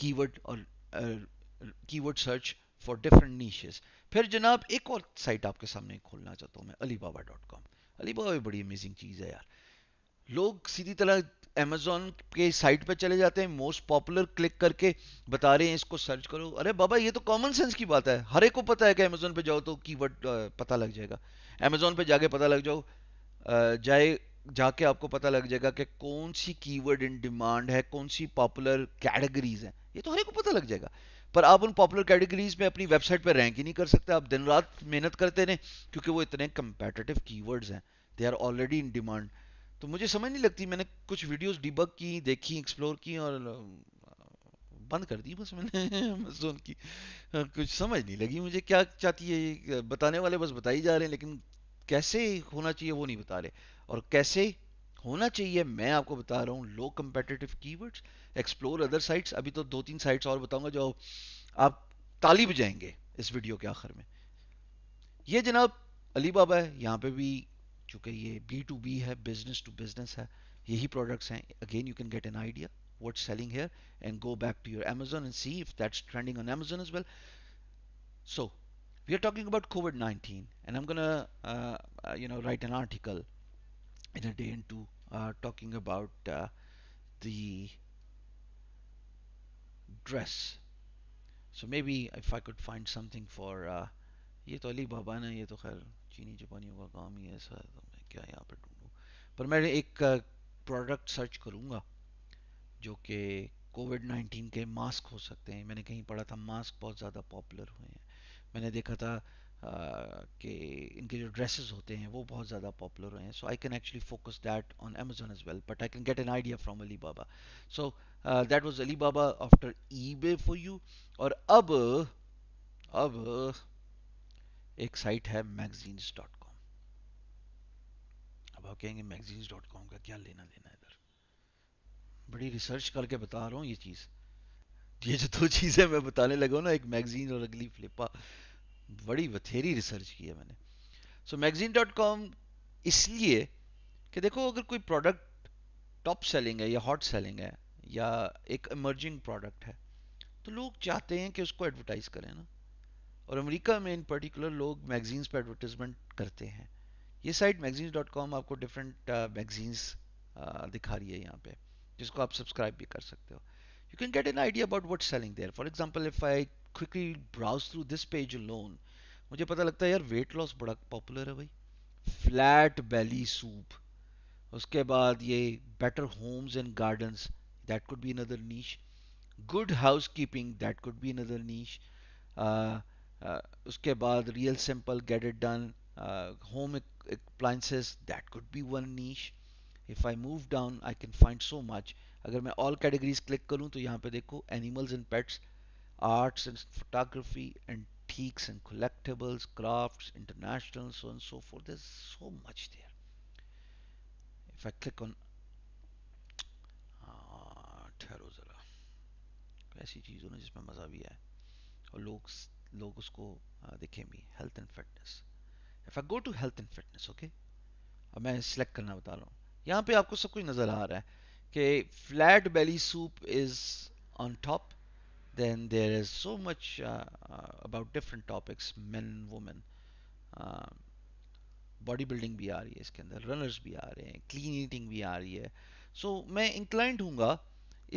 keyword और keyword search for different niches फिर जनाब एक और साइट आपके सामने खोलना चाहता हूँ मैं Alibaba dot com Alibaba भी बड़ी अमेजिंग चीज़ है यार लोग सीधी तरह अमेजोन के साइट पर चले जाते हैं मोस्ट पॉपुलर क्लिक करके बता रहे हैं इसको सर्च करो अरे बाबा ये तो कॉमन सेंस की बात है हर एक को पता है कि अमेजोन पे जाओ तो वर्ड पता लग जाएगा अमेजोन पे जाके पता लग जाओ जाए जाके आपको पता लग जाएगा कि कौन सी कीवर्ड इन डिमांड है कौन सी पॉपुलर कैटेगरीज हैं ये तो हर एक को पता लग जाएगा पर आप उन पॉपुलर कैटेगरीज में अपनी वेबसाइट पर रैंक ही नहीं कर सकते आप दिन रात मेहनत करते रहे क्योंकि वो इतने कंपेटेटिव कीवर्ड्स हैं they are already in demand तो मुझे समझ नहीं लगती मैंने कुछ वीडियोस डिबग की देखी एक्सप्लोर की और बंद कर दी बस मैंने अमेजोन [laughs] की कुछ समझ नहीं लगी मुझे क्या चाहती है बताने वाले बस बताई जा रहे हैं लेकिन कैसे होना चाहिए वो नहीं बता रहे और कैसे होना चाहिए मैं आपको बता रहा हूँ low competitive keywords explore other sites अभी तो दो तीन साइट्स और बताऊंगा जो आप ताली बजाएंगे इस वीडियो के आखिर में ये जनाब अली बाबा है यहाँ पे भी चूंकि ये बी टू बी है बिजनेस टू बिजनेस है यही प्रोडक्ट्स हैं again you can get an idea what selling here and go back to your Amazon and see if that's trending on Amazon is well so we are talking about COVID nineteen and am gonna no write an article in a day and two uh, talking about uh, the dress so maybe if I could find something for uh, ये तो अली बाबान है ये तो खैर चीनी जापानियों का काम ही ऐसा है तो मैं क्या यहाँ पर ढूंढूँ पर मैं एक प्रोडक्ट सर्च करूँगा जो कि कोविड नाइन्टीन के मास्क हो सकते हैं मैंने कहीं पढ़ा था मास्क बहुत ज़्यादा पॉपुलर हुए हैं मैंने देखा था के इनके जो ड्रेसेस होते हैं वो बहुत ज़्यादा पॉपुलर हैं so I can actually focus that on Amazon as well but I can get an idea from Alibaba so that was Alibaba after eBay for you और अब अब एक साइट है मैगजीन्स डॉट कॉम अब आप कहेंगे मैगजीन्स डॉट कॉम का क्या लेना देना है इधर बड़ी रिसर्च करके बता रहा हूँ ये चीज़ ये जो दो चीज़ें मैं बताने लगा ना एक मैगजीन और अगली फ्लिपा बड़ी बथेरी रिसर्च की है मैंने सो मैगजीन डॉट कॉम इसलिए कि देखो अगर कोई प्रोडक्ट टॉप सेलिंग है या हॉट सेलिंग है या एक इमर्जिंग प्रोडक्ट है तो लोग चाहते हैं कि उसको एडवर्टाइज करें ना और अमेरिका में इन पर्टिकुलर लोग मैगजीन्स पर एडवर्टीजमेंट करते हैं ये साइट मैगजीन्स डॉट कॉम आपको डिफरेंट मैगजीन्स uh, uh, दिखा रही है यहाँ पे जिसको आप सब्सक्राइब भी कर सकते हो you can get an idea about what's selling there. For example, if I quickly browse through this page alone, मुझे पता लगता है यार weight loss बड़ा popular है भाई. Flat belly soup. उसके बाद ये better homes and gardens. That could be another niche. Good housekeeping. That could be another niche. उसके बाद real simple get it done. Home appliances. That could be one niche. If I move down, I can find so much. अगर मैं ऑल कैटेगरीज क्लिक करूं तो यहाँ पे देखो animals and pets arts and photography and ठीक्स and collectibles crafts, international so and so for this so much there if I click on ठहरो ज़रा ऐसी चीज़ होना जिसमें मज़ा भी आए और लोग लोग उसको देखें भी health and fitness if I go to health and fitness okay अब मैं सेलेक्ट करना बता रहा हूँ यहाँ पे आपको सब कुछ नज़र आ रहा है okay flat belly soup is on top then there is so much uh, uh about different topics men women body building भी आ रही है इसके अंदर रनर्स भी आ रहे हैं क्लीन ईटिंग भी आ रही है सो so, मैं इंक्लाइंड हूँगा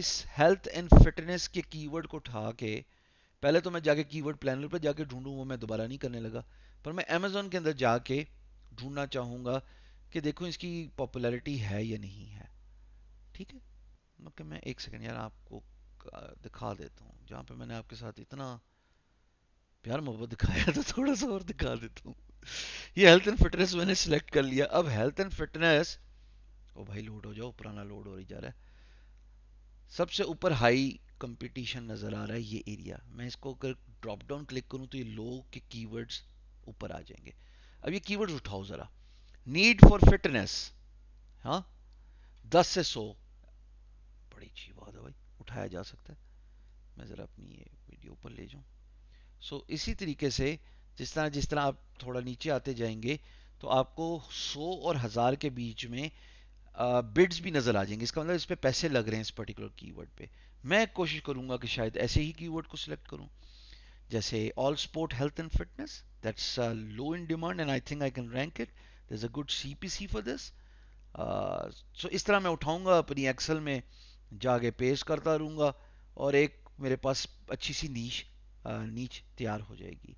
इस हेल्थ एंड फिटनेस के कीवर्ड को उठा के पहले तो मैं जाके कीवर्ड प्लानर पर जाके ढूंढूँ वो मैं दोबारा नहीं करने लगा पर मैं अमेजोन के अंदर जाके ढूंढना चाहूँगा कि देखो इसकी पॉपुलैरिटी है या नहीं है ठीक है ओके मतलब मैं एक सेकेंड यार आपको दिखा देता हूँ जहाँ पे मैंने आपके साथ इतना प्यार मोहब्बत दिखाया तो [laughs] थोड़ा सा और दिखा देता हूँ ये हेल्थ एंड फिटनेस मैंने सिलेक्ट कर लिया अब हेल्थ एंड फिटनेस ओ भाई लोड हो जाओ पुराना लोड हो रही जा रहा है सबसे ऊपर हाई कंपटीशन नज़र आ रहा है ये एरिया मैं इसको अगर ड्रॉप डाउन क्लिक करूँ तो ये लो के कीवर्ड्स ऊपर आ जाएंगे अब ये कीवर्ड्स उठाओ ज़रा नीड फॉर फिटनेस हाँ दस से सौ बड़ी अच्छी बात है भाई उठाया जा सकता है मैं ज़रा अपनी ये वीडियो ऊपर ले जाऊँ सो इसी तरीके से जिस तरह जिस तरह आप थोड़ा नीचे आते जाएंगे तो आपको सौ और हज़ार के बीच में बिड्स भी नज़र आ जाएंगे इसका मतलब इस पर पैसे लग रहे हैं इस पर्टिकुलर कीवर्ड पे मैं कोशिश करूँगा कि शायद ऐसे ही कीवर्ड को सिलेक्ट करूँ जैसे all sport health and fitness that's low in demand and I think I can rank it there is a good C P C for this so इस तरह मैं उठाऊँगा अपनी एक्सल में जाके पेश करता रहूँगा और एक मेरे पास अच्छी सी नीच नीच तैयार हो जाएगी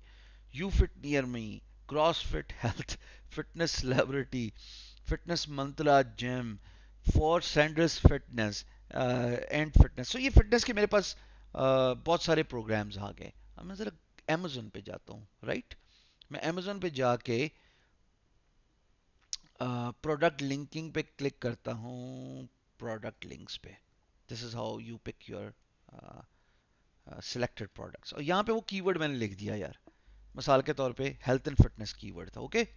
you fit near me cross fit health fitness celebrity fitness mantra gym for senders fitness and fitness तो ये फिटनेस के मेरे पास बहुत सारे प्रोग्राम्स आ गए अब मैं ज़रा अमेजोन पे जाता हूँ राइट मैं अमेजोन पे जाके प्रोडक्ट लिंकिंग पे क्लिक करता हूँ प्रोडक्ट लिंक्स पे this is how you pick your selected products और यहाँ पे वो कीवर्ड मैंने लिख दिया यार मिसाल के तौर पे हेल्थ एंड फिटनेस कीवर्ड था ओके okay?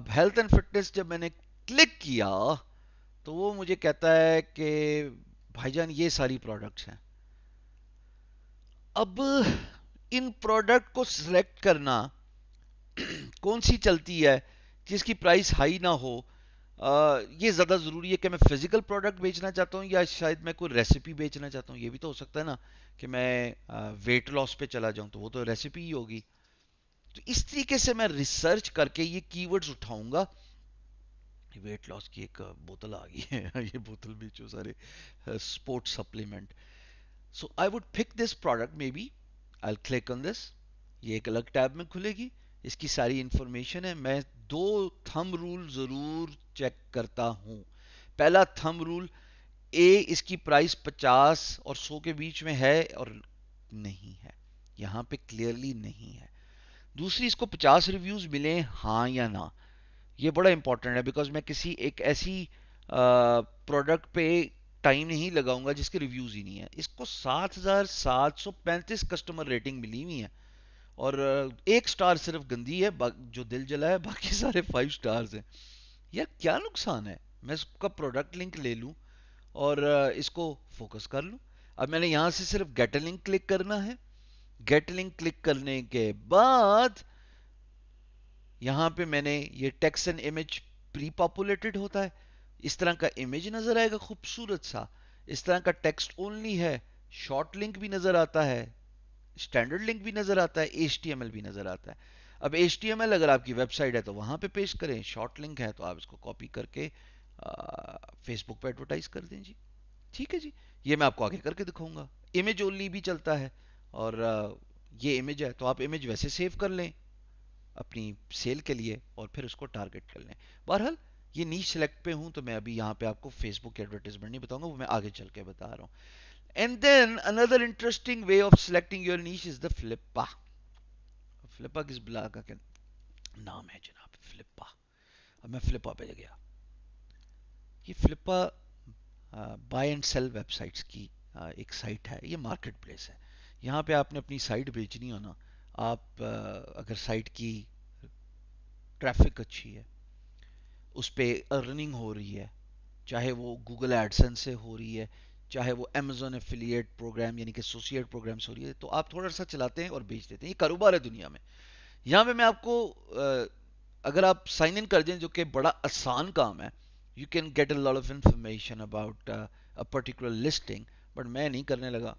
अब हेल्थ एंड फिटनेस जब मैंने क्लिक किया तो वो मुझे कहता है कि भाईजान ये सारी प्रोडक्ट्स हैं अब इन प्रोडक्ट को सिलेक्ट करना [clears throat] कौन सी चलती है जिसकी प्राइस हाई ना हो ये ज़्यादा ज़रूरी है कि मैं फिज़िकल प्रोडक्ट बेचना चाहता हूँ या शायद मैं कोई रेसिपी बेचना चाहता हूँ ये भी तो हो सकता है ना कि मैं वेट लॉस पे चला जाऊँ तो वो तो रेसिपी ही होगी तो इस तरीके से मैं रिसर्च करके ये कीवर्ड्स उठाऊंगा वेट लॉस की एक बोतल आ गई है [laughs] ये बोतल बेचो सारे sports supplement so I would pick this product maybe I click on this ये एक अलग टैब में खुलेगी इसकी सारी इंफॉर्मेशन है मैं दो थंब रूल ज़रूर चेक करता हूं पहला थंब रूल ए इसकी प्राइस 50 और 100 के बीच में है और नहीं है यहाँ पे क्लियरली नहीं है दूसरी इसको 50 रिव्यूज़ मिले हाँ या ना ये बड़ा इंपॉर्टेंट है बिकॉज मैं किसी एक ऐसी प्रोडक्ट पे टाइम नहीं लगाऊंगा जिसके रिव्यूज़ ही नहीं है इसको 7,735 कस्टमर रेटिंग मिली हुई है और एक स्टार सिर्फ गंदी है जो दिल जला है बाकी सारे फाइव स्टार्स हैं यार क्या नुकसान है मैं इसका प्रोडक्ट लिंक ले लूँ और इसको फोकस कर लूँ अब मैंने यहाँ से सिर्फ गेट लिंक क्लिक करना है गेट लिंक क्लिक करने के बाद यहाँ पे मैंने ये text and image pre populated होता है इस तरह का इमेज नज़र आएगा खूबसूरत सा इस तरह का टेक्स्ट ओनली है शॉर्ट लिंक भी नज़र आता है स्टैंडर्ड लिंक भी नज़र आता है एच भी नज़र आता है अब एच अगर आपकी वेबसाइट है तो वहां पे पेश करें शॉर्ट लिंक है तो आप इसको कॉपी करके फेसबुक पे एडवर्टाइज कर दें जी ठीक है जी ये मैं आपको आगे करके दिखाऊंगा इमेज ओनली भी चलता है और आ, ये इमेज है तो आप इमेज वैसे सेव कर लें अपनी सेल के लिए और फिर उसको टारगेट कर लें बहरहाल ये नीच सेलेक्ट पे हूं तो मैं अभी यहाँ पे आपको फेसबुक की एडवर्टाइजमेंट नहीं बताऊंगा वो मैं आगे चल के बता रहा हूँ And then another interesting way of selecting your niche is the Flippa. Flippa किस ब्ला का नाम है जनाब Flippa. अब मैं Flippa पे गया ये Flippa buy and sell websites की uh, एक साइट है ये मार्केट प्लेस है यहाँ पे आपने अपनी साइट बेचनी हो ना आप uh, अगर साइट की ट्रैफिक अच्छी है उस पर अर्निंग हो रही है चाहे वो गूगल एडसन से हो रही है चाहे वो अमेजोन एफिलियट प्रोग्राम यानी कि एसोसिएट प्रोग्राम्स हो रही है तो आप थोड़ा सा चलाते हैं और बेच देते हैं ये कारोबार है दुनिया में यहाँ पे मैं आपको अगर आप साइन इन कर दें जो कि बड़ा आसान काम है you can get a lot of information about a particular listing but मैं नहीं करने लगा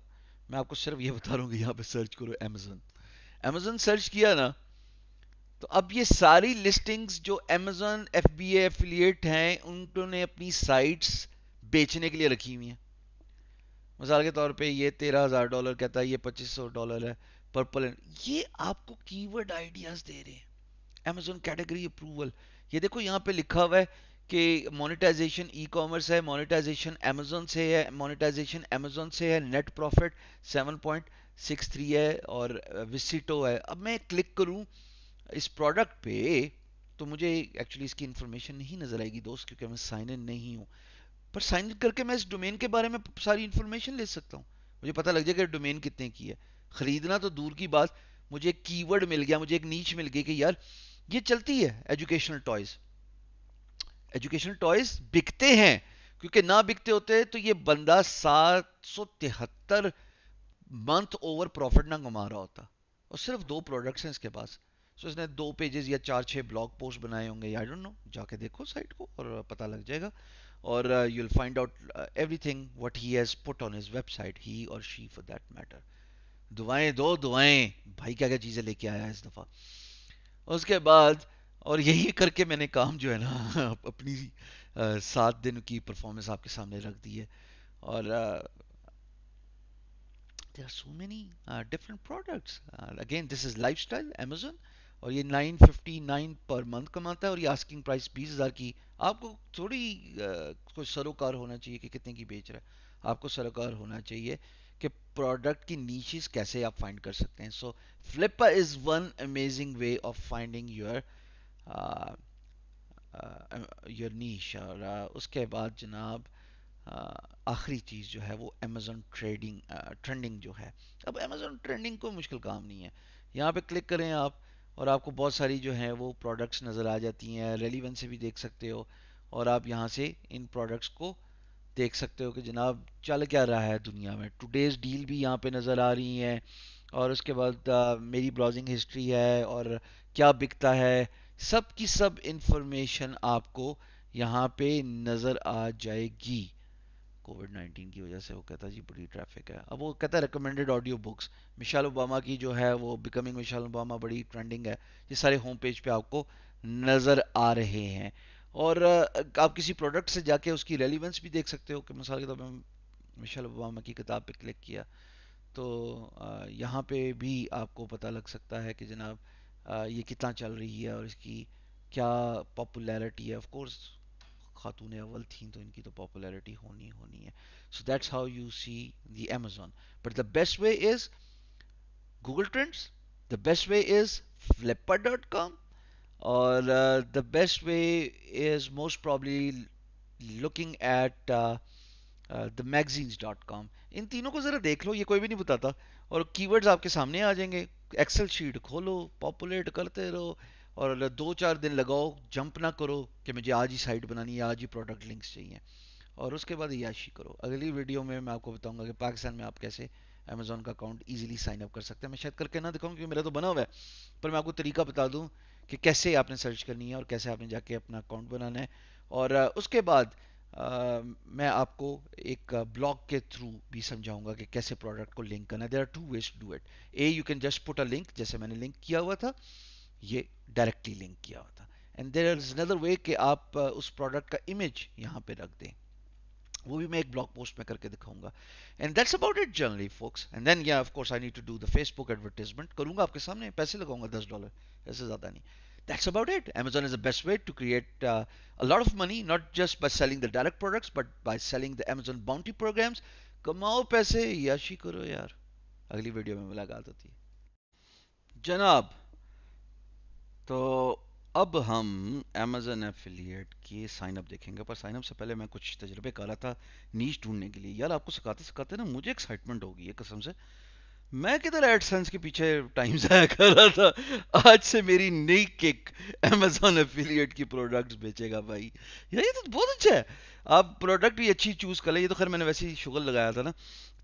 मैं आपको सिर्फ ये बता रहा यहाँ पे सर्च करो अमेजोन अमेजोन सर्च किया ना तो अब ये सारी लिस्टिंग्स जो अमेजोन एफ बी एफिलियट हैं उन्होंने अपनी साइट्स बेचने के लिए रखी हुई हैं मिसाल के तौर पे ये तेरह हज़ार डॉलर कहता है ये पच्चीस सौ डॉलर है पर्पल एंड ये आपको कीवर्ड आइडियाज़ दे रहे हैं अमेजोन कैटेगरी अप्रूवल ये देखो यहाँ पे लिखा हुआ है कि मोनेटाइजेशन ई कॉमर्स है मोनेटाइजेशन अमेजोन से है मोनेटाइजेशन अमेजोन से है net profit seven point six three है और विसिटो uh, है अब मैं क्लिक करूँ इस प्रोडक्ट पे तो मुझे एक्चुअली इसकी इन्फॉर्मेशन नहीं नज़र आएगी दोस्त क्योंकि मैं साइन इन नहीं हूँ पर साइन इन करके मैं इस डोमेन के बारे में सारी इन्फॉर्मेशन ले सकता हूँ मुझे पता लग जाएगा डोमेन कितने की है खरीदना तो दूर की बात मुझे एक कीवर्ड मिल गया मुझे एक नीच मिल गई कि यार ये चलती है एजुकेशनल टॉयज एजुकेशनल टॉयज बिकते हैं क्योंकि ना बिकते होते तो ये बंदा सात सौ तिहत्तर मंथ ओवर प्रॉफिट ना कमा रहा होता और सिर्फ दो प्रोडक्ट्स हैं इसके पास सो so इसने दो पेजेस या चार छः ब्लॉग पोस्ट बनाए होंगे आई डोंट नो जाके देखो साइट को और पता लग जाएगा you will find out everything what he has put on his website he और शी फॉर दैट मैटर दुआएं दो दुआएं भाई क्या क्या चीज़ें लेके आया इस दफ़ा उसके बाद और यही करके मैंने काम जो है ना [laughs] अपनी uh, सात दिन की परफॉर्मेंस आपके सामने रख दी है और there are so many different products again this is lifestyle और ये nine fifty nine per month कमाता है और ये आस्किंग प्राइस बीस हज़ार की आपको थोड़ी कुछ सरोकार होना चाहिए कि कितने की बेच रहा है आपको सरोकार होना चाहिए कि प्रोडक्ट की नीचे कैसे आप फाइंड कर सकते हैं so Flippa is one amazing way of finding your your niche और उसके बाद जनाब आखिरी चीज़ जो है वो अमेज़ोन ट्रेडिंग ट्रेंडिंग जो है अब अमेज़ोन ट्रेंडिंग कोई मुश्किल काम नहीं है यहाँ पे क्लिक करें आप और आपको बहुत सारी जो है वो प्रोडक्ट्स नज़र आ जाती हैं रेलीवन से भी देख सकते हो और आप यहाँ से इन प्रोडक्ट्स को देख सकते हो कि जनाब चल क्या रहा है दुनिया में टुडेज़ डील भी यहाँ पे नज़र आ रही हैं और उसके बाद आ, मेरी ब्राउजिंग हिस्ट्री है और क्या बिकता है सब की सब इंफॉर्मेशन आपको यहाँ पे नज़र आ जाएगी कोविड नाइन्टीन की वजह से वो कहता जी बड़ी ट्रैफिक है अब वो कहता है recommended audio books Michelle Obama की जो है वो बिकमिंग मिशाल ओबामा बड़ी ट्रेंडिंग है ये सारे होम पेज पे आपको नज़र आ रहे हैं और आप किसी प्रोडक्ट से जाके उसकी रेलिवेंस भी देख सकते हो कि मिसाल के तौर पर मिशाल ओबामा की किताब पे क्लिक किया तो यहाँ पे भी आपको पता लग सकता है कि जनाब ये कितना चल रही है और इसकी क्या पॉपुलैरिटी है ऑफ कोर्स खातून अव्वल थी तो इनकी तो पॉपुलैरिटी होनी होनी है so that's how you see the Amazon but the best way is Google trends the best way is Flippa dot com और the best way is most probably looking at the magazines dot com इन तीनों को ज़रा देख लो ये कोई भी नहीं बताता और कीवर्ड्स आपके सामने आ जाएंगे एक्सेल शीट खोलो पॉपुलेट करते रहो और अगर दो चार दिन लगाओ जंप ना करो कि मुझे आज ही साइट बनानी है आज ही प्रोडक्ट लिंक्स चाहिए और उसके बाद याशी करो अगली वीडियो में मैं आपको बताऊंगा कि पाकिस्तान में आप कैसे अमेजोन का अकाउंट ईजिली साइन अप कर सकते हैं मैं शायद करके ना दिखाऊँ क्योंकि मेरा तो बना हुआ है पर मैं आपको तरीका बता दूँ कि कैसे आपने सर्च करनी है और कैसे आपने जाके अपना अकाउंट बनाना है और उसके बाद आ, मैं आपको एक ब्लॉग के थ्रू भी समझाऊंगा कि कैसे प्रोडक्ट को लिंक करना है there are two ways to do it a you can just put a link जैसे मैंने लिंक किया हुआ था ये डायरेक्टली लिंक किया होता and there is another way कि आप uh, उस प्रोडक्ट का इमेज यहाँ पे रख दें वो भी मैं एक ब्लॉग पोस्ट में करके दिखाऊंगा and that's about it generally folks and then या of course I need to do the Facebook advertisement करूंगा आपके सामने पैसे लगाऊंगा दस डॉलर ऐसे ज़्यादा नहीं that's about it Amazon is the best way to create uh, a lot of money not just by selling the direct products but by selling the amazon bounty कमाओ पैसे याशी करो यार अगली वीडियो में मुलाकात होती है जनाब तो अब हम अमेजन एफिलिएट के साइन अप देखेंगे पर साइन अप से पहले मैं कुछ तजर्बे कर रहा था नीच ढूंढने के लिए यार आपको सिखाते सिखाते ना मुझे एक्साइटमेंट होगी कसम से मैं किधर एडसेंस के पीछे टाइम [laughs] जाया कर रहा था आज से मेरी नई किक Amazon एफिलिएट की प्रोडक्ट्स बेचेगा भाई यार ये तो बहुत अच्छा है आप प्रोडक्ट भी अच्छी चूज़ कर लें ये तो खैर मैंने वैसे ही शुगर लगाया था ना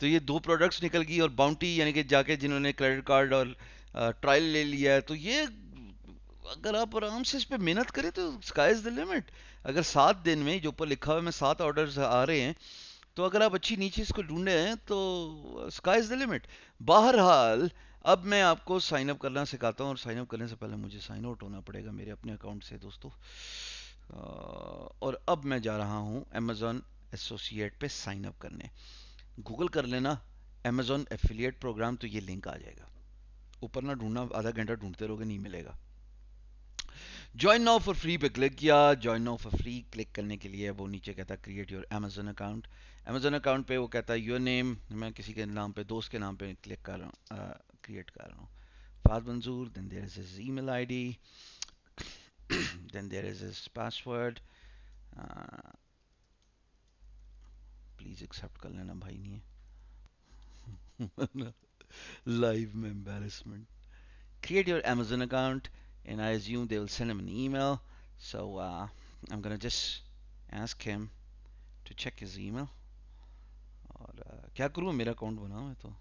तो ये दो प्रोडक्ट्स निकल गई और बाउंटी यानी कि जाके जिन्होंने क्रेडिट कार्ड और ट्रायल ले लिया है तो ये अगर आप आराम से इस पर मेहनत करें तो स्काई इज़ द लिमिट अगर सात दिन में जो ऊपर लिखा हुआ है मैं सात ऑर्डर्स आ रहे हैं तो अगर आप अच्छी नीचे इसको ढूंढे हैं तो स्काई इज़ द लिमिट बहरहाल अब मैं आपको साइन अप करना सिखाता हूँ और साइन अप करने से पहले मुझे साइन आउट होना पड़ेगा मेरे अपने अकाउंट से दोस्तों uh, और अब मैं जा रहा हूँ अमेज़ॉन एसोसिएट पे साइन अप करने गूगल कर लेना अमेजोन एफिलिएट प्रोग्राम तो ये लिंक आ जाएगा ऊपर ना ढूंढना आधा घंटा ढूंढते रहोगे नहीं मिलेगा ज्वाइन नाउ फॉर फ्री पे क्लिक किया join now for free click करने के लिए वो नीचे कहता है create your Amazon account Amazon account पे वो कहता है योर नेम मैं किसी के नाम पे दोस्त के नाम पे क्लिक कर रहा हूँ क्रिएट कर रहा हूँ Fahad Manzoor then there is is ई मेल I D then there is is password please accept कर लेना भाई नहीं लाइव [laughs] में embarrassment create your Amazon account and I assume they will send him an email so uh, I'm gonna just ask him to check his email और uh, क्या करूँ मेरा अकाउंट बनाऊँ मैं तो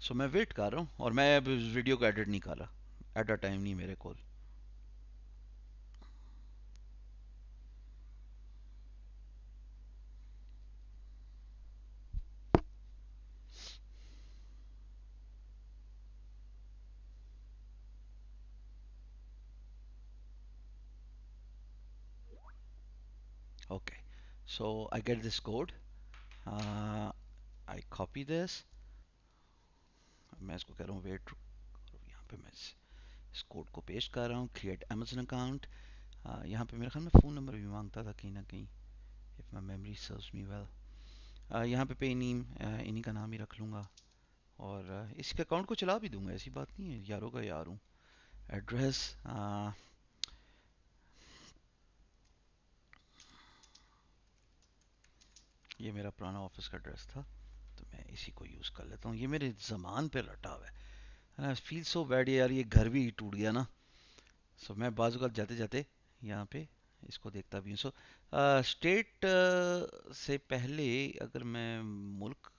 सो so, मैं वेट कर रहा हूँ और मैं अब वीडियो को एडिट नहीं कर रहा एट अ टाइम नहीं मेरे call okay so I get this code uh, I copy this मैं इसको कह रहा हूँ वेट यहाँ पे मैं इस कोड को पेश कर रहा हूँ क्रिएट अमेजन अकाउंट यहाँ पे मेरे ख्याल में फ़ोन नंबर भी मांगता था कहीं ना कहीं if my memory serves me well यहाँ पे पे नेम uh, इन्हीं का नाम ही रख लूँगा और uh, इसके अकाउंट को चला भी दूंगा ऐसी बात नहीं है यारों का यार हूँ एड्रेस ये मेरा पुराना ऑफिस का ड्रेस था तो मैं इसी को यूज़ कर लेता हूँ ये मेरे ज़मान पे लटा हुआ है ना फील सो बैड यार ये घर भी टूट गया ना सो मैं बाजू का जाते जाते यहाँ पे इसको देखता भी हूँ सो स्टेट से पहले अगर मैं मुल्क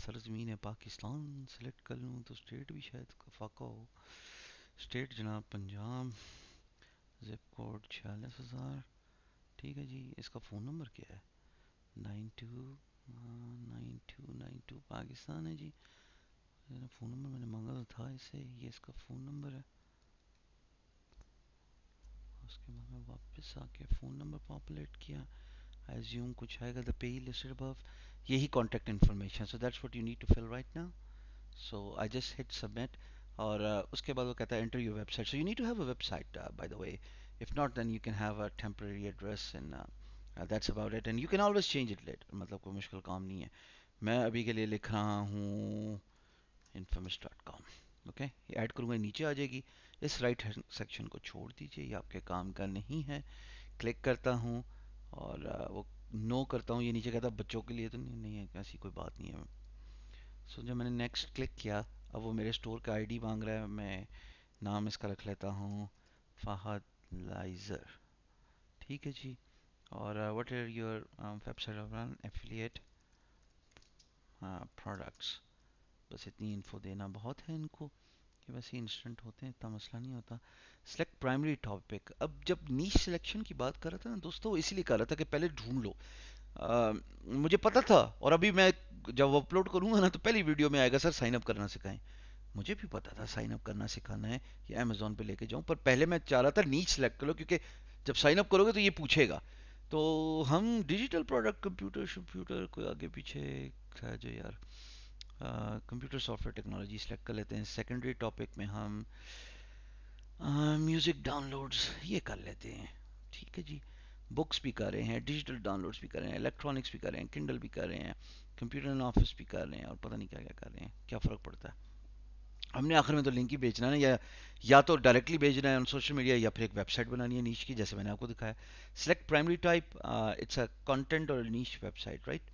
सरजमीन पाकिस्तान सेलेक्ट कर लूँ तो स्टेट भी शायद फाका हो स्टेट जनाब पंजाब जिप कोड छियालीस हज़ार ठीक है जी इसका फ़ोन नंबर क्या है nine two nine two nine two Pakistan है जी फ़ोन नंबर मैंने मंगा तो था इसे ये इसका फ़ोन नंबर है उसके बाद मैं वापस आके फ़ोन नंबर पॉपुलेट किया एज्यूम कुछ आएगा द पे लिस्टेड अबव यही contact information so that's what you need to fill right now so I just hit submit और uh, उसके बाद वो कहता है enter your website so you need to have a website by the way if not then you can have a temporary address in that's about it and you can always change it later मतलब कोई मुश्किल काम नहीं है मैं अभी के लिए लिख रहा हूँ infamous dot com okay add करूँगा नीचे आ जाएगी इस राइट हैंड सेक्शन को छोड़ दीजिए ये आपके काम का नहीं है क्लिक करता हूँ और वो नो करता हूँ ये नीचे कहता बच्चों के लिए तो नहीं नहीं है ऐसी कोई बात नहीं है सो so, जब मैंने नेक्स्ट क्लिक किया अब वो मेरे स्टोर का आईडी मांग रहा है मैं नाम इसका रख लेता हूँ फाहद लाइज़र ठीक है जी or uh, what are your um, website around affiliate products uh, बस इतनी इन्फो देना बहुत है इनको कि बस ये इंस्टेंट होते हैं इतना मसला नहीं होता सेलेक्ट प्राइमरी टॉपिक अब जब नीच सिलेक्शन की बात कर रहा था ना दोस्तों इसीलिए कर रहा था कि पहले ढूंढ लो आ, मुझे पता था और अभी मैं जब अपलोड करूँगा ना तो पहली वीडियो में आएगा सर साइन अप करना सिखाएं मुझे भी पता था साइन अप करना सिखाना है कि अमेजोन पे लेके जाऊँ पर पहले मैं चाह रहा था नीच सेलेक्ट कर लो क्योंकि जब साइन अप करोगे तो ये पूछेगा तो हम डिजिटल प्रोडक्ट कंप्यूटर शंप्यूटर को आगे पीछे है जो यार कंप्यूटर सॉफ्टवेयर टेक्नोलॉजी सेलेक्ट कर लेते हैं सेकेंडरी टॉपिक में हम म्यूज़िक डाउनलोड्स ये कर लेते हैं ठीक है जी बुक्स भी कर रहे हैं डिजिटल डाउनलोड्स भी कर रहे हैं इलेक्ट्रॉनिक्स भी कर रहे हैं किंडल भी कर रहे हैं कंप्यूटर ऑफिस भी कर रहे हैं और पता नहीं क्या क्या कर रहे हैं क्या फ़र्क पड़ता है हमने आखिर में तो लिंक ही बेचना है या या तो डायरेक्टली भेजना है ऑन सोशल मीडिया या फिर एक वेबसाइट बनानी है नीच की जैसे मैंने आपको दिखाया select primary type it's a content और niche website right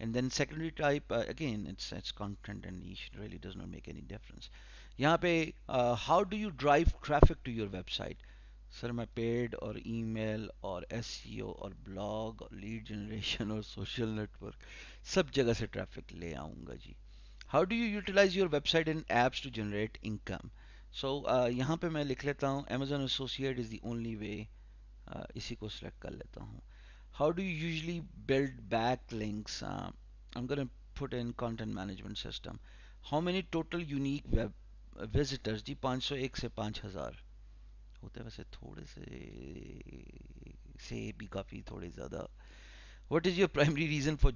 and then secondary type again it's it's content and niche really does not make any difference यहाँ पे how do you drive traffic to your website sir मैं पेड और ईमेल और ओ e और ब्लॉग और लीड जनरेशन [laughs] और सोशल नेटवर्क सब जगह से ट्रैफिक ले आऊँगा जी how do you utilize your website in apps to generate income so यहाँ पे मैं लिख लेता हूँ Amazon associate is the only way इसी को सिलेक्ट कर लेता हूँ how do you usually build backlinks अगर फुट in content management system how many total unique web visitors जी पाँच सौ एक से पाँच हज़ार होते हैं वैसे थोड़े से से भी काफ़ी थोड़े ज़्यादा what is your primary reason for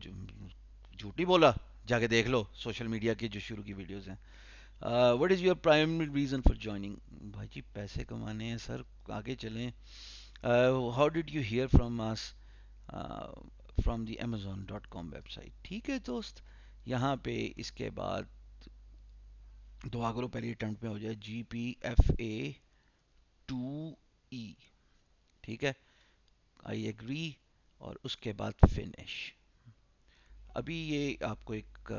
झूठी बोला जाके देख लो सोशल मीडिया की जो शुरू की वीडियोस हैं what is your prime reason for joining भाई जी पैसे कमाने हैं सर आगे चलें how did you hear from us from the Amazon dot com website ठीक है दोस्त यहाँ पे इसके बाद दुआ करो पहले अटैम्प्ट में हो जाए G P F A two E ठीक है आई एग्री और उसके बाद फिनिश अभी ये आपको एक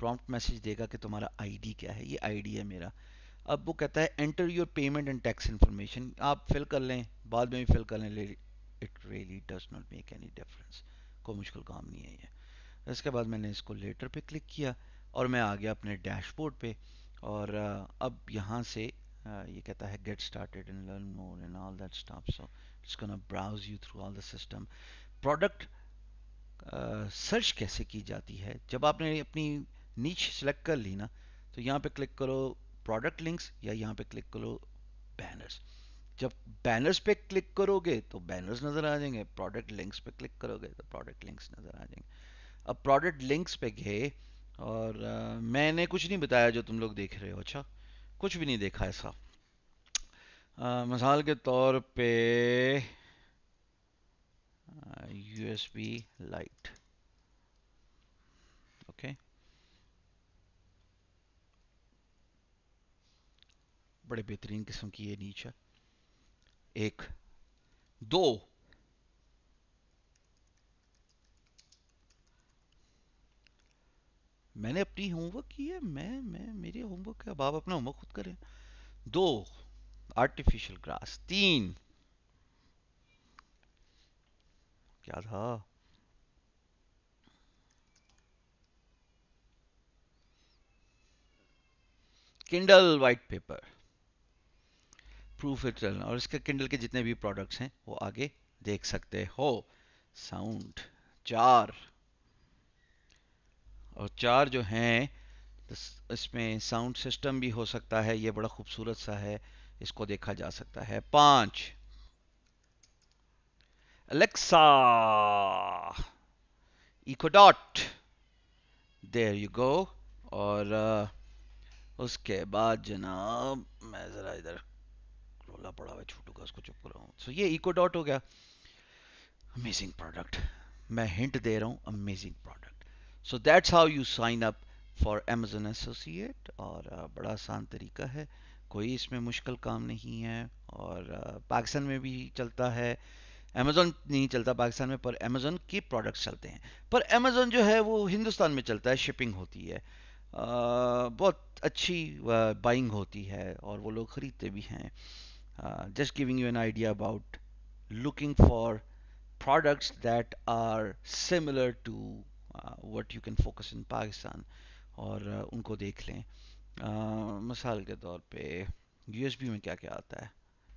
प्रॉम्प्ट मैसेज देगा कि तुम्हारा आईडी क्या है ये आईडी है मेरा अब वो कहता है enter your payment and tax information आप फिल कर लें बाद में भी फिल कर लें it really does not make any difference कोई मुश्किल काम नहीं है ये इसके बाद मैंने इसको लेटर पे क्लिक किया और मैं आ गया अपने डैशबोर्ड पे और अब यहाँ से ये कहता है get started and learn more and all that stuff so it's browse you through all the system product search कैसे की जाती है जब आपने अपनी नीच सेलेक्ट कर ली ना तो यहाँ पे क्लिक करो प्रोडक्ट लिंक्स या यहाँ पे क्लिक करो बैनर्स जब बैनर्स पे क्लिक करोगे तो बैनर्स नज़र आ जाएंगे प्रोडक्ट लिंक्स पे क्लिक करोगे तो प्रोडक्ट लिंक्स नज़र आ जाएंगे अब प्रोडक्ट लिंक्स पे गए और आ, मैंने कुछ नहीं बताया जो तुम लोग देख रहे हो अच्छा कुछ भी नहीं देखा ऐसा मिसाल के तौर पर uh, USB light okay बड़े बेहतरीन किस्म की ये नीच है एक दो मैंने अपनी होमवर्क की है मैं मैं मेरी होमवर्क है अब आप अपना होमवर्क खुद करें दो आर्टिफिशियल ग्रास तीन क्या था Kindle white paper proof it और इसके किंडल के जितने भी प्रोडक्ट्स हैं वो आगे देख सकते हो साउंड चार और चार जो हैं इसमें साउंड सिस्टम भी हो सकता है ये बड़ा खूबसूरत सा है इसको देखा जा सकता है पांच Alexa, Echo Dot. There you go और uh, उसके बाद जनाब मैं ज़रा इधर रोला पड़ा हुआ छूटूगा उसको चुप कराऊँ सो so, ये इको डॉट हो गया अमेजिंग प्रोडक्ट मैं हिंट दे रहा हूँ amazing product so that's how you sign up for Amazon associate और uh, बड़ा आसान तरीका है कोई इसमें मुश्किल काम नहीं है और uh, पाकिस्तान में भी चलता है अमेजोन नहीं चलता पाकिस्तान में पर अमेजोन की प्रोडक्ट्स चलते हैं पर अमेजोन जो है वो हिंदुस्तान में चलता है शिपिंग होती है आ, बहुत अच्छी बाइंग होती है और वो लोग ख़रीदते भी हैं just giving you an idea about looking for products that are similar to what you can focus in Pakistan और uh, उनको देख लें uh, मिसाल के तौर पे यू में क्या क्या आता है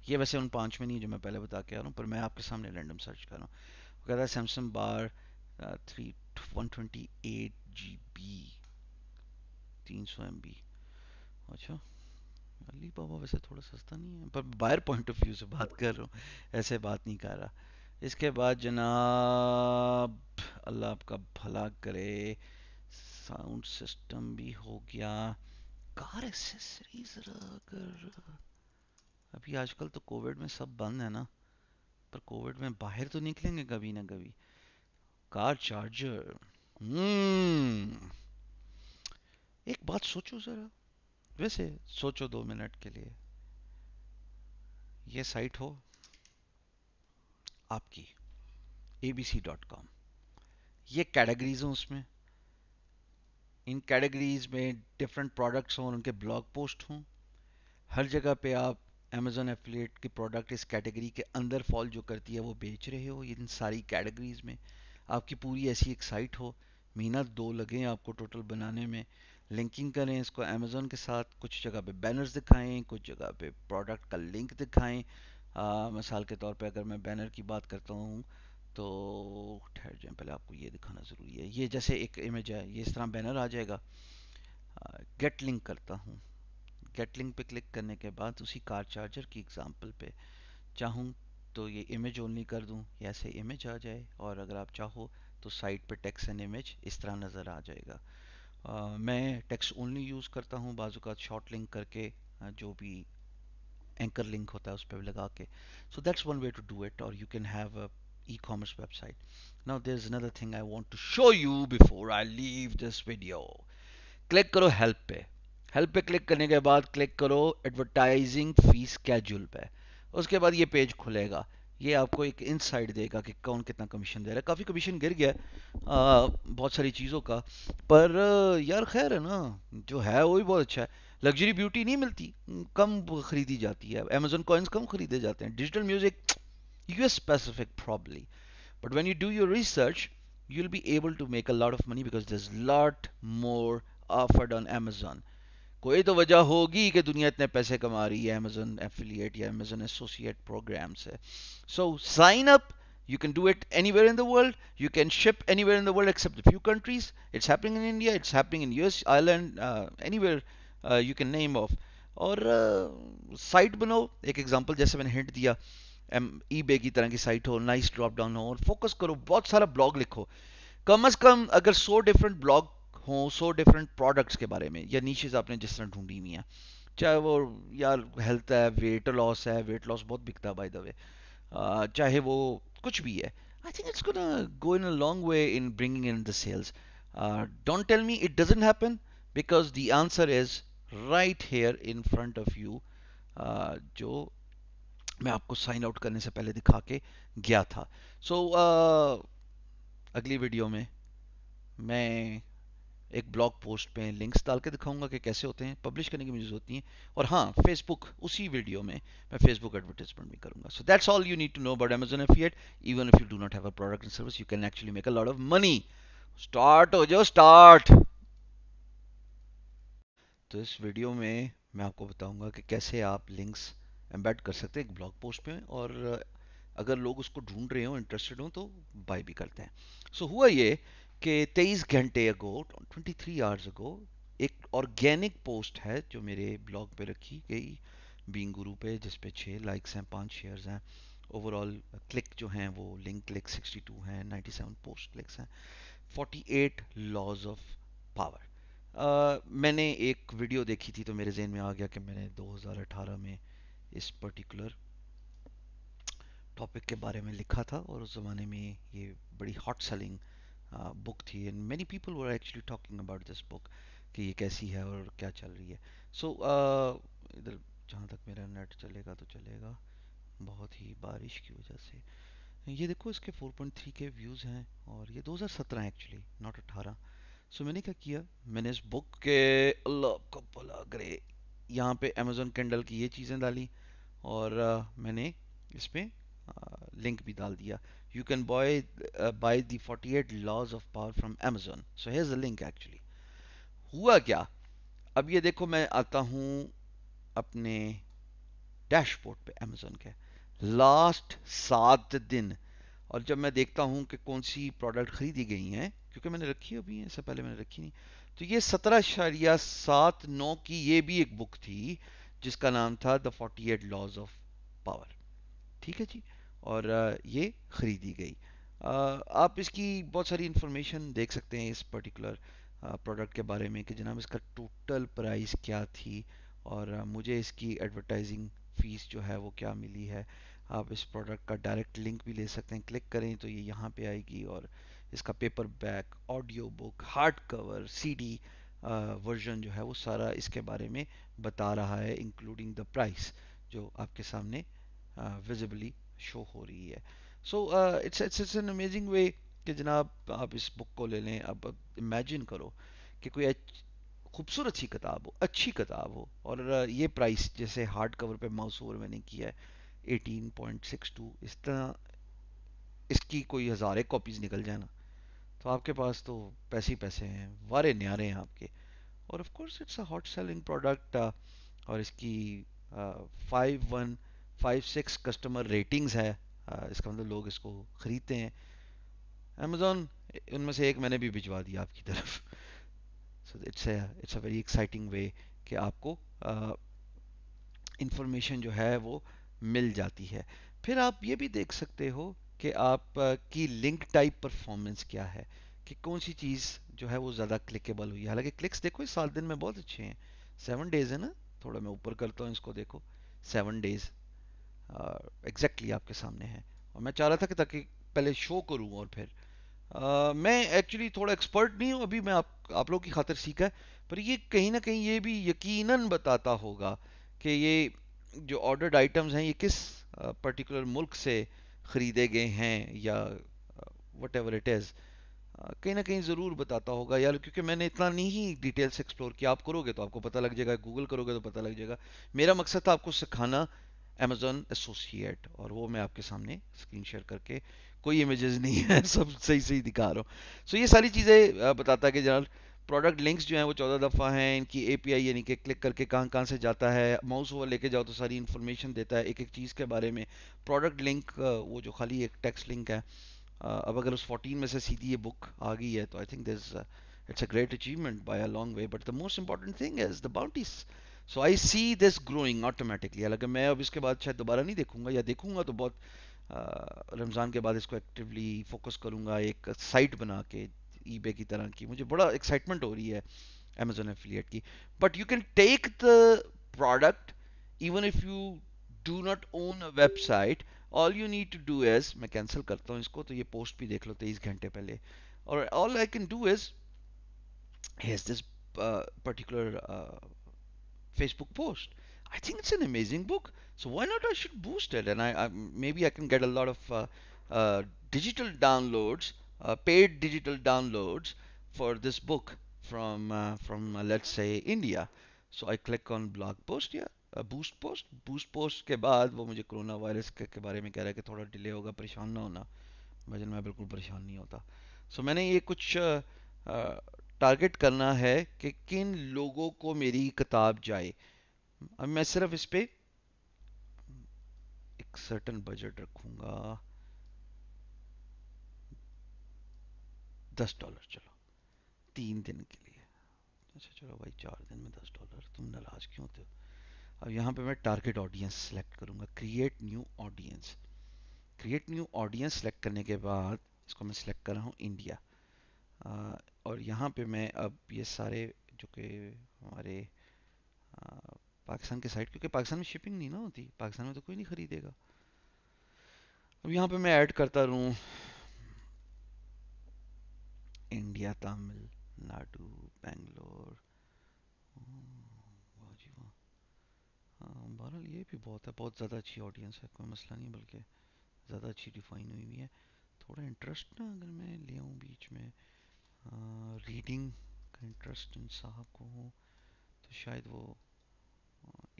ये वैसे उन पांच में नहीं जो मैं पहले बता के आ रहा हूँ पर मैं आपके सामने रैंडम सर्च कर रहा हूँ कह रहा है Samsung bar three one twenty eight GB बी तीन सौ एम बी अच्छा अली बाबा वैसे थोड़ा सस्ता नहीं है पर बायर पॉइंट ऑफ व्यू से बात कर रहा हूँ ऐसे बात नहीं कर रहा इसके बाद जनाब अल्लाह आपका भला करे साउंड सिस्टम भी हो गया कार एक्सेसरीज अगर अभी आजकल तो कोविड में सब बंद है ना पर कोविड में बाहर तो निकलेंगे कभी ना कभी कार चार्जर हम्म एक बात सोचो ज़रा वैसे सोचो दो मिनट के लिए ये साइट हो आपकी एबीसी डॉट कॉम ये कैटेगरीज हों उसमें इन कैटेगरीज में डिफरेंट प्रोडक्ट्स हों उनके ब्लॉग पोस्ट हों हर जगह पे आप अमेज़ोन एफिलेट की प्रोडक्ट इस कैटेगरी के अंदर फॉल जो करती है वो बेच रहे हो इन सारी कैटेगरीज़ में आपकी पूरी ऐसी एक साइट हो महीना दो लगें आपको टोटल बनाने में लिंकिंग करें इसको अमेज़ोन के साथ कुछ जगह पे बैनर्स दिखाएं कुछ जगह पे प्रोडक्ट का लिंक दिखाएं आ, मिसाल के तौर पे अगर मैं बैनर की बात करता हूँ तो ठहर जाए पहले आपको ये दिखाना ज़रूरी है ये जैसे एक इमेज है ये इस तरह बैनर आ जाएगा गेट लिंक करता हूँ गेट लिंक पे क्लिक करने के बाद उसी कार चार्जर की एग्ज़ाम्पल पे चाहूँ तो ये इमेज ओनली कर दूँ ऐसे इमेज आ जाए और अगर आप चाहो तो साइट पे टेक्स एंड इमेज इस तरह नज़र आ जाएगा आ, मैं टेक्स ओनली यूज़ करता हूँ बाजू का शॉर्ट लिंक करके जो भी एंकर लिंक होता है उस पर लगा के so that's one way to do it और you can have commerce website now now is another thing I want to show you before I leave this video click करो हेल्प पे हेल्प पे क्लिक करने के बाद क्लिक करो एडवर्टाइजिंग फीस कैजूल पे उसके बाद ये पेज खुलेगा ये आपको एक इनसाइट देगा कि कौन कितना कमीशन दे रहा है काफ़ी कमीशन गिर गया आ, बहुत सारी चीज़ों का पर यार खैर है ना जो है वो भी बहुत अच्छा है लग्जरी ब्यूटी नहीं मिलती कम खरीदी जाती है अमेजोन कॉइन्स कम खरीदे जाते हैं digital music U S specific probably but when you do your research you will be able to make a lot of money because this lot more offered on Amazon कोई तो वजह होगी कि दुनिया इतने पैसे कमा रही है अमेजन एफिलिएट या अमेजन एसोसिएट प्रोग्राम से so sign up You can do it anywhere in the world. You can ship anywhere in the world except a few countries. It's happening in India. It's happening in US, Ireland, uh, anywhere uh, you can name off. और साइट uh, बनाओ एक एग्जांपल जैसे मैंने हिंट दिया ई बे की तरह की साइट हो नाइस ड्रॉप डाउन हो और फोकस करो बहुत सारा ब्लॉग लिखो कम अज कम अगर सौ डिफरेंट ब्लॉग हो सो डिफरेंट प्रोडक्ट्स के बारे में या नीचेज आपने जिस तरह ढूंढी हुई हैं चाहे वो यार हेल्थ है वेट लॉस है वेट लॉस बहुत बिकता बाय द वे चाहे वो कुछ भी है I think it's go in a long way in bringing in the sales don't tell me it doesn't happen because the answer is right here in front of you जो मैं आपको साइन आउट करने से पहले दिखा के गया था सो so, uh, अगली वीडियो में मैं एक ब्लॉग पोस्ट पे लिंक्स डाल के दिखाऊंगा कि कैसे होते हैं पब्लिश करने की मुझे होती हैं और हाँ फेसबुक उसी वीडियो में मैं फेसबुक एडवर्टाइजमेंट भी करूंगा so that's all you need to know about Amazon affiliate even if you do not have a product and service you can actually make a lot of money start हो जाओ स्टार्ट तो इस वीडियो में मैं आपको बताऊंगा कि कैसे आप लिंक्स एम्बेड कर सकते हैं एक ब्लॉग पोस्ट में और अगर लोग उसको ढूंढ रहे हो इंटरेस्टेड हो तो बाय भी करते हैं सो so, हुआ ये के 23 घंटे अगो 23 आवर्स अगो एक ऑर्गेनिक पोस्ट है जो मेरे ब्लॉग पे रखी गई बींग गुरु पे जिस पे छः लाइक्स हैं पाँच शेयर्स हैं ओवरऑल क्लिक जो हैं वो लिंक क्लिक 62 हैं 97 पोस्ट क्लिक्स हैं 48 लॉज ऑफ पावर मैंने एक वीडियो देखी थी तो मेरे जहन में आ गया कि मैंने 2018 में इस पर्टिकुलर टॉपिक के बारे में लिखा था और उस ज़माने में ये बड़ी हॉट सेलिंग बुक uh, थी and many people were actually talking about this book कि ये कैसी है और क्या चल रही है सो so, uh, इधर जहाँ तक मेरा नेट चलेगा तो चलेगा बहुत ही बारिश की वजह से ये देखो इसके 4.3 के व्यूज़ हैं और ये 2017 एक्चुअली नॉट 18 सो मैंने क्या किया मैंने इस बुक के अल्लाह का भला करे यहाँ पे अमेजोन कैंडल की ये चीज़ें डाली और uh, मैंने इस पर लिंक भी डाल दिया you can buy uh, buy the 48 laws of power from Amazon. So here's the link actually. हुआ क्या अब ये देखो मैं आता हूँ अपने डैशबोर्ड पे अमेजोन के लास्ट सात दिन और जब मैं देखता हूँ कि कौन सी प्रोडक्ट खरीदी गई हैं क्योंकि मैंने रखी अभी है इससे पहले मैंने रखी नहीं तो ये सत्रह शरिया सात नौ की ये भी एक बुक थी जिसका नाम था the forty eight laws of power ठीक है जी और ये ख़रीदी गई आप इसकी बहुत सारी इंफॉर्मेशन देख सकते हैं इस पर्टिकुलर प्रोडक्ट के बारे में कि जनाब इसका टोटल प्राइस क्या थी और मुझे इसकी एडवर्टाइजिंग फ़ीस जो है वो क्या मिली है आप इस प्रोडक्ट का डायरेक्ट लिंक भी ले सकते हैं क्लिक करें तो ये यहाँ पे आएगी और इसका paperback audio book hardcover सी वर्जन जो है वो सारा इसके बारे में बता रहा है इंक्लूडिंग द प्राइस जो आपके सामने विजिबली शो हो रही है so it's it's it's an amazing way कि जनाब आप इस बुक को ले लें अब इमेजिन करो कि कोई खूबसूरत सी किताब हो अच्छी किताब हो और uh, ये प्राइस जैसे हार्ड कवर पे माउस ओवर मैंने किया है एटीन पॉइंट सिक्स टू इस तरह इसकी कोई हज़ारे कॉपीज़ निकल जाए ना तो आपके पास तो पैसे ही पैसे हैं वारे न्यारे हैं आपके और of course it's a hot selling product और इसकी five uh, one five six customer ratings है इसका मतलब लोग इसको ख़रीदते हैं अमेज़ोन उनमें से एक मैंने भी भिजवा दिया आपकी तरफ so it's it's a very exciting way कि आपको इंफॉर्मेशन जो है वो मिल जाती है फिर आप ये भी देख सकते हो कि आप की लिंक टाइप परफॉर्मेंस क्या है कि कौन सी चीज़ जो है वो ज़्यादा क्लिकेबल हुई है हालांकि क्लिक्स देखो इस साल दिन में बहुत अच्छे हैं सेवन डेज़ है ना थोड़ा मैं ऊपर करता हूँ इसको देखो सेवन डेज़ एग्जैक्टली आपके सामने है और मैं चाह रहा था कि ताकि पहले शो करूँ और फिर आ, मैं एक्चुअली थोड़ा एक्सपर्ट नहीं हूँ अभी मैं आप आप लोगों की खातिर सीखा है पर ये कहीं ना कहीं ये भी यकीनन बताता होगा कि ये जो ऑर्डर्ड आइटम्स हैं ये किस पर्टिकुलर मुल्क से ख़रीदे गए हैं या वट एवर इट इज़ कहीं ना कहीं ज़रूर बताता होगा यार क्योंकि मैंने इतना नहीं डिटेल्स एक्सप्लोर किया आप करोगे तो आपको पता लग जाएगा गूगल करोगे तो पता लग जाएगा मेरा मकसद था आपको सिखाना अमेजोन एसोसिएट और वो मैं आपके सामने स्क्रीन शेयर करके कोई इमेजेस नहीं है [laughs] सब सही सही दिखा रहा हूँ सो so, ये सारी चीज़ें बताता है कि जनरल प्रोडक्ट लिंक्स जो हैं वो चौदह दफ़ा हैं इनकी एपीआई यानी कि क्लिक करके कहाँ कहाँ से जाता है माउस ओवर लेके जाओ तो सारी इन्फॉर्मेशन देता है एक एक चीज़ के बारे में प्रोडक्ट लिंक वो जो खाली एक टेक्स्ट लिंक है अब अगर उस 14 में से सीधी ये बुक आ गई है तो I think this it's a great achievement by a long way but the most important thing is the bounties so I see this growing automatically हालांकि मैं अब इसके बाद शायद दोबारा नहीं देखूंगा या देखूंगा तो बहुत रमज़ान के बाद इसको एक्टिवली फोकस करूंगा एक साइट बना के ई की तरह की मुझे बड़ा एक्साइटमेंट हो रही है अमेजोन एफिलियट की but you can take the product even if you do not own a website all you need to do as मैं कैंसिल करता हूँ इसको तो ये पोस्ट भी देख लो तेईस घंटे पहले और all I can do as has this particular Facebook post. I think it's an amazing book. So why not I should boost it and I, I maybe I can get a lot of uh, uh, digital downloads, uh, paid digital downloads for this book from uh, from uh, let's say India. So I click on blog post here. Boost post boost post के बाद वो मुझे कोरोना वायरस के, के बारे में कह रहा है कि थोड़ा डिले होगा परेशान ना होना वजन मैं बिल्कुल परेशान नहीं होता सो so, मैंने ये कुछ uh, टारगेट करना है कि किन लोगों को मेरी किताब जाए अब मैं सिर्फ इस पर एक सर्टन बजट रखूँगा दस डॉलर चलो तीन दिन के लिए अच्छा चलो भाई चार दिन में दस डॉलर तुम नाराज क्यों होते हो अब यहाँ पे मैं टारगेट ऑडियंस सेलेक्ट करूँगा create new audience create new audience select करने के बाद इसको मैं सिलेक्ट कर रहा हूँ इंडिया और यहाँ पे मैं अब ये सारे जो कि हमारे पाकिस्तान के साइड क्योंकि पाकिस्तान में शिपिंग नहीं ना होती पाकिस्तान में तो कोई नहीं ख़रीदेगा अब यहाँ पे मैं ऐड करता रहूँ इंडिया तमिल नाडु बेंगलोर वाह बहरहाल ये भी बहुत है बहुत ज़्यादा अच्छी ऑडियंस है कोई मसला नहीं बल्कि ज़्यादा अच्छी डिफाइन हुई हुई है थोड़ा इंटरेस्ट ना अगर मैं ले आऊँ बीच में Reading interest in इन साहब को हो तो शायद वो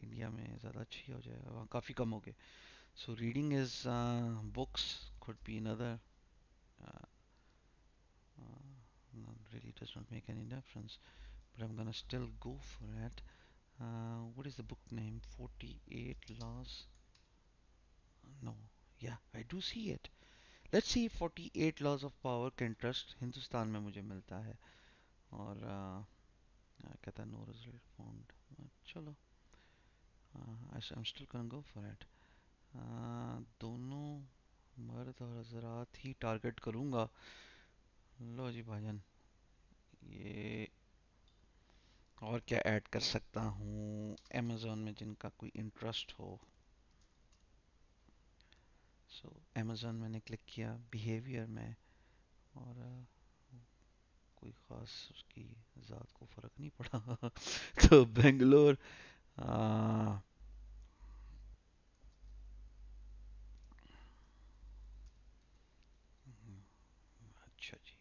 इंडिया में ज़्यादा अच्छी हो जाएगा वहाँ काफ़ी कम हो could be another really does not make any difference but I'm gonna still go for it what is the book name 48 laws no yeah I do see it let's see 48 laws of power के इंटरेस्ट हिंदुस्तान में मुझे मिलता है और uh, कहता नो रिजल्ट फाउंड चलो I am still can go for it दोनों मर्द और हजरात ही टारगेट करूँगा लो जी भाजन ये और क्या ऐड कर सकता हूँ अमेज़ोन में जिनका कोई इंटरेस्ट हो सो अमेज़ोन मैंने क्लिक किया बिहेवियर में और कोई ख़ास उसकी ज़ात को फ़र्क नहीं पड़ा [laughs] तो बेंगलोर अच्छा जी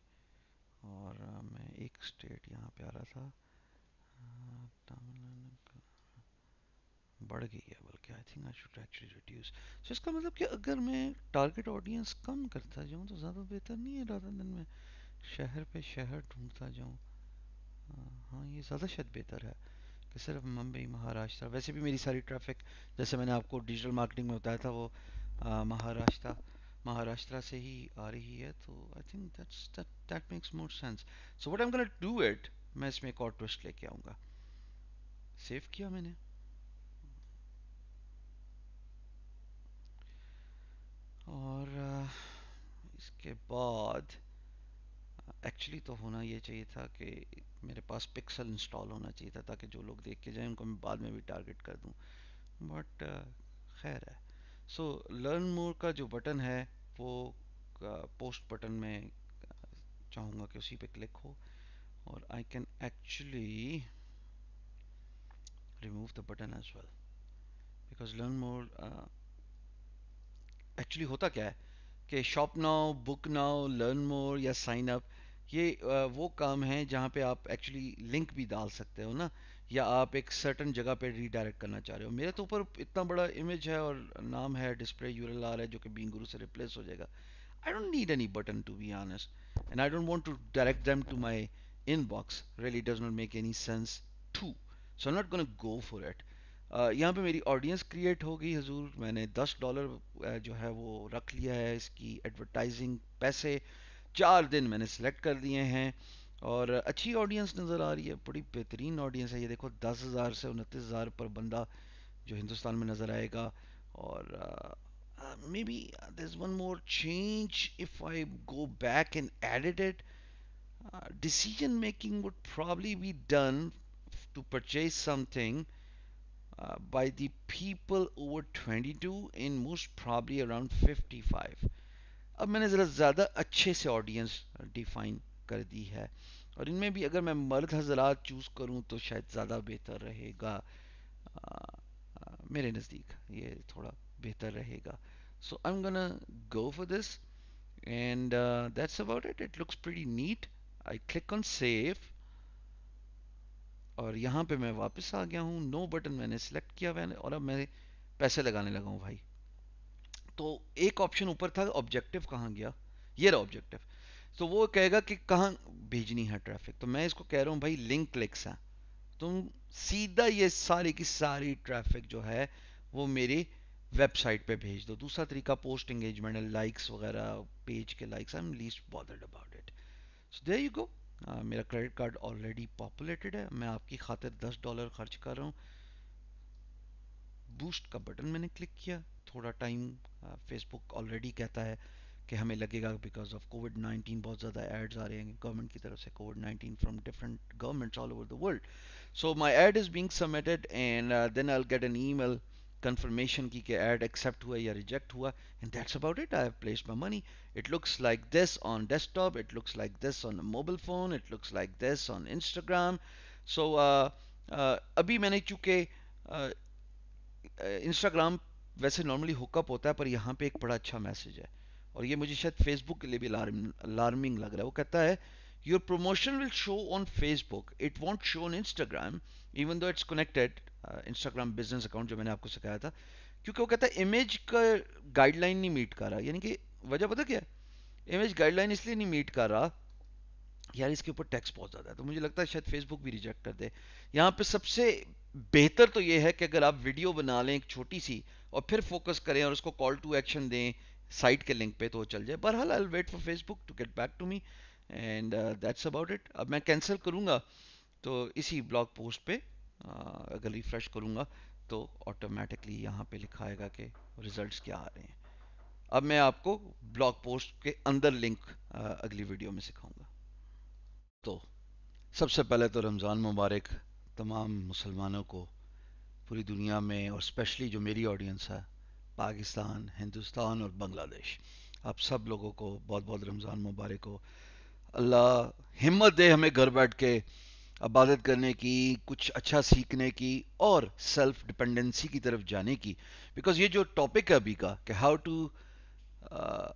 और मैं एक स्टेट यहाँ पे आ रहा था तमिलनाडु बढ़ गया okay I think I should actually reduce so इसका मतलब कि अगर मैं टारगेट ऑडियंस कम करता जाऊँ तो ज़्यादा बेहतर नहीं है राधा दिन में शहर पे शहर ढूंढता जाऊँ हाँ ये ज़्यादा शायद बेहतर है कि सिर्फ मुंबई महाराष्ट्र वैसे भी मेरी सारी ट्रैफिक जैसे मैंने आपको डिजिटल मार्केटिंग में बताया था वो महाराष्ट्र महाराष्ट्र से ही आ रही है तो I think that's that that makes more sense so what I am gonna do it मैं इसमें एक और ट्विस्ट लेके आऊँगा सेव किया मैंने और इसके बाद एक्चुअली तो होना ये चाहिए था कि मेरे पास पिक्सल इंस्टॉल होना चाहिए था ताकि जो लोग देख के जाएं उनको मैं बाद में भी टारगेट कर दूं बट खैर है सो लर्न मोर का जो बटन है वो पोस्ट बटन में चाहूँगा कि उसी पे क्लिक हो और I can actually remove the button as well because learn more actually होता क्या है कि shop now book now learn more या साइन अप ये वो काम है जहाँ पे आप एक्चुअली लिंक भी डाल सकते हो ना या आप एक सर्टन जगह पे रीडायरेक्ट करना चाह रहे हो मेरे तो ऊपर इतना बड़ा इमेज है और नाम है डिस्प्ले यूर आ है जो कि बीन गुरु से रिप्लेस हो जाएगा I don't need any button to be honest and I don't want to direct them to my inbox really does not make any sense to so not go for to यहाँ पे मेरी ऑडियंस क्रिएट हो गई हजूर मैंने दस डॉलर जो है वो रख लिया है इसकी एडवर्टाइजिंग पैसे चार दिन मैंने सेलेक्ट कर दिए हैं और अच्छी ऑडियंस नज़र आ रही है बड़ी बेहतरीन ऑडियंस है ये देखो दस हज़ार से उनतीस हज़ार पर बंदा जो हिंदुस्तान में नज़र आएगा और maybe this one more change if I go back and edit it making would would be done to purchase something uh, by the people over 22 in most probably around 55 अब मैंने ज़रा ज़्यादा अच्छे से ऑडियंस डिफाइन कर दी है और इनमें भी अगर मैं मर्द हजरात चूज़ करूं तो शायद ज़्यादा बेहतर रहेगा आ, आ, मेरे नज़दीक ये थोड़ा बेहतर रहेगा so I am gonna go for this and that's about it it looks pretty neat I click on save और यहाँ पे मैं वापस आ गया हूँ नो बटन मैंने सेलेक्ट किया मैंने और अब मैं पैसे लगाने लगा हूँ भाई तो एक ऑप्शन ऊपर था ऑब्जेक्टिव कहाँ गया ये रहा ऑब्जेक्टिव तो वो कहेगा कि कहाँ भेजनी है ट्रैफिक तो मैं इसको कह रहा हूँ भाई लिंक क्लिक्स हैं तुम सीधा ये सारी की सारी ट्रैफिक जो है वो मेरी वेबसाइट पे भेज दो दूसरा तरीका पोस्ट एंगेजमेंट लाइक्स वगैरह पेज के likes I am least bothered about it so there you go मेरा क्रेडिट कार्ड ऑलरेडी पॉपुलेटेड है मैं आपकी खातिर दस डॉलर खर्च कर रहा हूँ बूस्ट का बटन मैंने क्लिक किया थोड़ा टाइम फेसबुक ऑलरेडी कहता है कि हमें लगेगा बिकॉज ऑफ कोविड नाइन्टीन बहुत ज़्यादा एड्स आ रहे हैं गवर्नमेंट की तरफ से COVID nineteen from different governments all over the world so my ad is being submitted and then I get an email confirmation की कि एड एक्सेप्ट हुआ या रिजेक्ट हुआ and that's about it I have placed my it looks like this on desktop it looks like this on a mobile phone it looks like this on Instagram so uh, uh, अभी मैंने चूँकि इंस्टाग्राम uh, uh, वैसे नॉर्मली हुकअप होता है पर यहाँ पे एक बड़ा अच्छा मैसेज है और ये मुझे शायद फेसबुक के लिए भी अलार्मिंग लग रहा है वो कहता है your promotion will show on Facebook it won't show on Instagram even though it's connected Instagram business account जो मैंने आपको सिखाया था क्योंकि वो कहता है इमेज का गाइडलाइन नहीं मीट कर रहा यानी कि वजह पता क्या इमेज गाइडलाइन इसलिए नहीं मीट कर रहा यार इसके ऊपर टैक्स बहुत ज़्यादा है तो मुझे लगता है शायद फेसबुक भी रिजेक्ट कर दे यहाँ पे सबसे बेहतर तो ये है कि अगर आप वीडियो बना लें एक छोटी सी और फिर फोकस करें और उसको कॉल टू एक्शन दें साइट के लिंक पे तो चल जाए बहरहाल I wait for Facebook to get back to me and that's about it अब मैं कैंसिल करूँगा तो इसी ब्लॉग पोस्ट पे uh, अगर रिफ्रेश करूँगा तो ऑटोमेटिकली यहाँ पे लिखा कि रिजल्ट्स क्या आ रहे हैं अब मैं आपको ब्लॉग पोस्ट के अंदर लिंक अगली वीडियो में सिखाऊंगा तो सबसे पहले तो रमज़ान मुबारक तमाम मुसलमानों को पूरी दुनिया में और स्पेशली जो मेरी ऑडियंस है पाकिस्तान हिंदुस्तान और बांग्लादेश आप सब लोगों को बहुत बहुत रमज़ान मुबारक हो अल्लाह हिम्मत दे हमें घर बैठ के इबादत करने की कुछ अच्छा सीखने की और सेल्फ डिपेंडेंसी की तरफ जाने की बिकॉज़ ये जो टॉपिक है अभी का कि how to uh,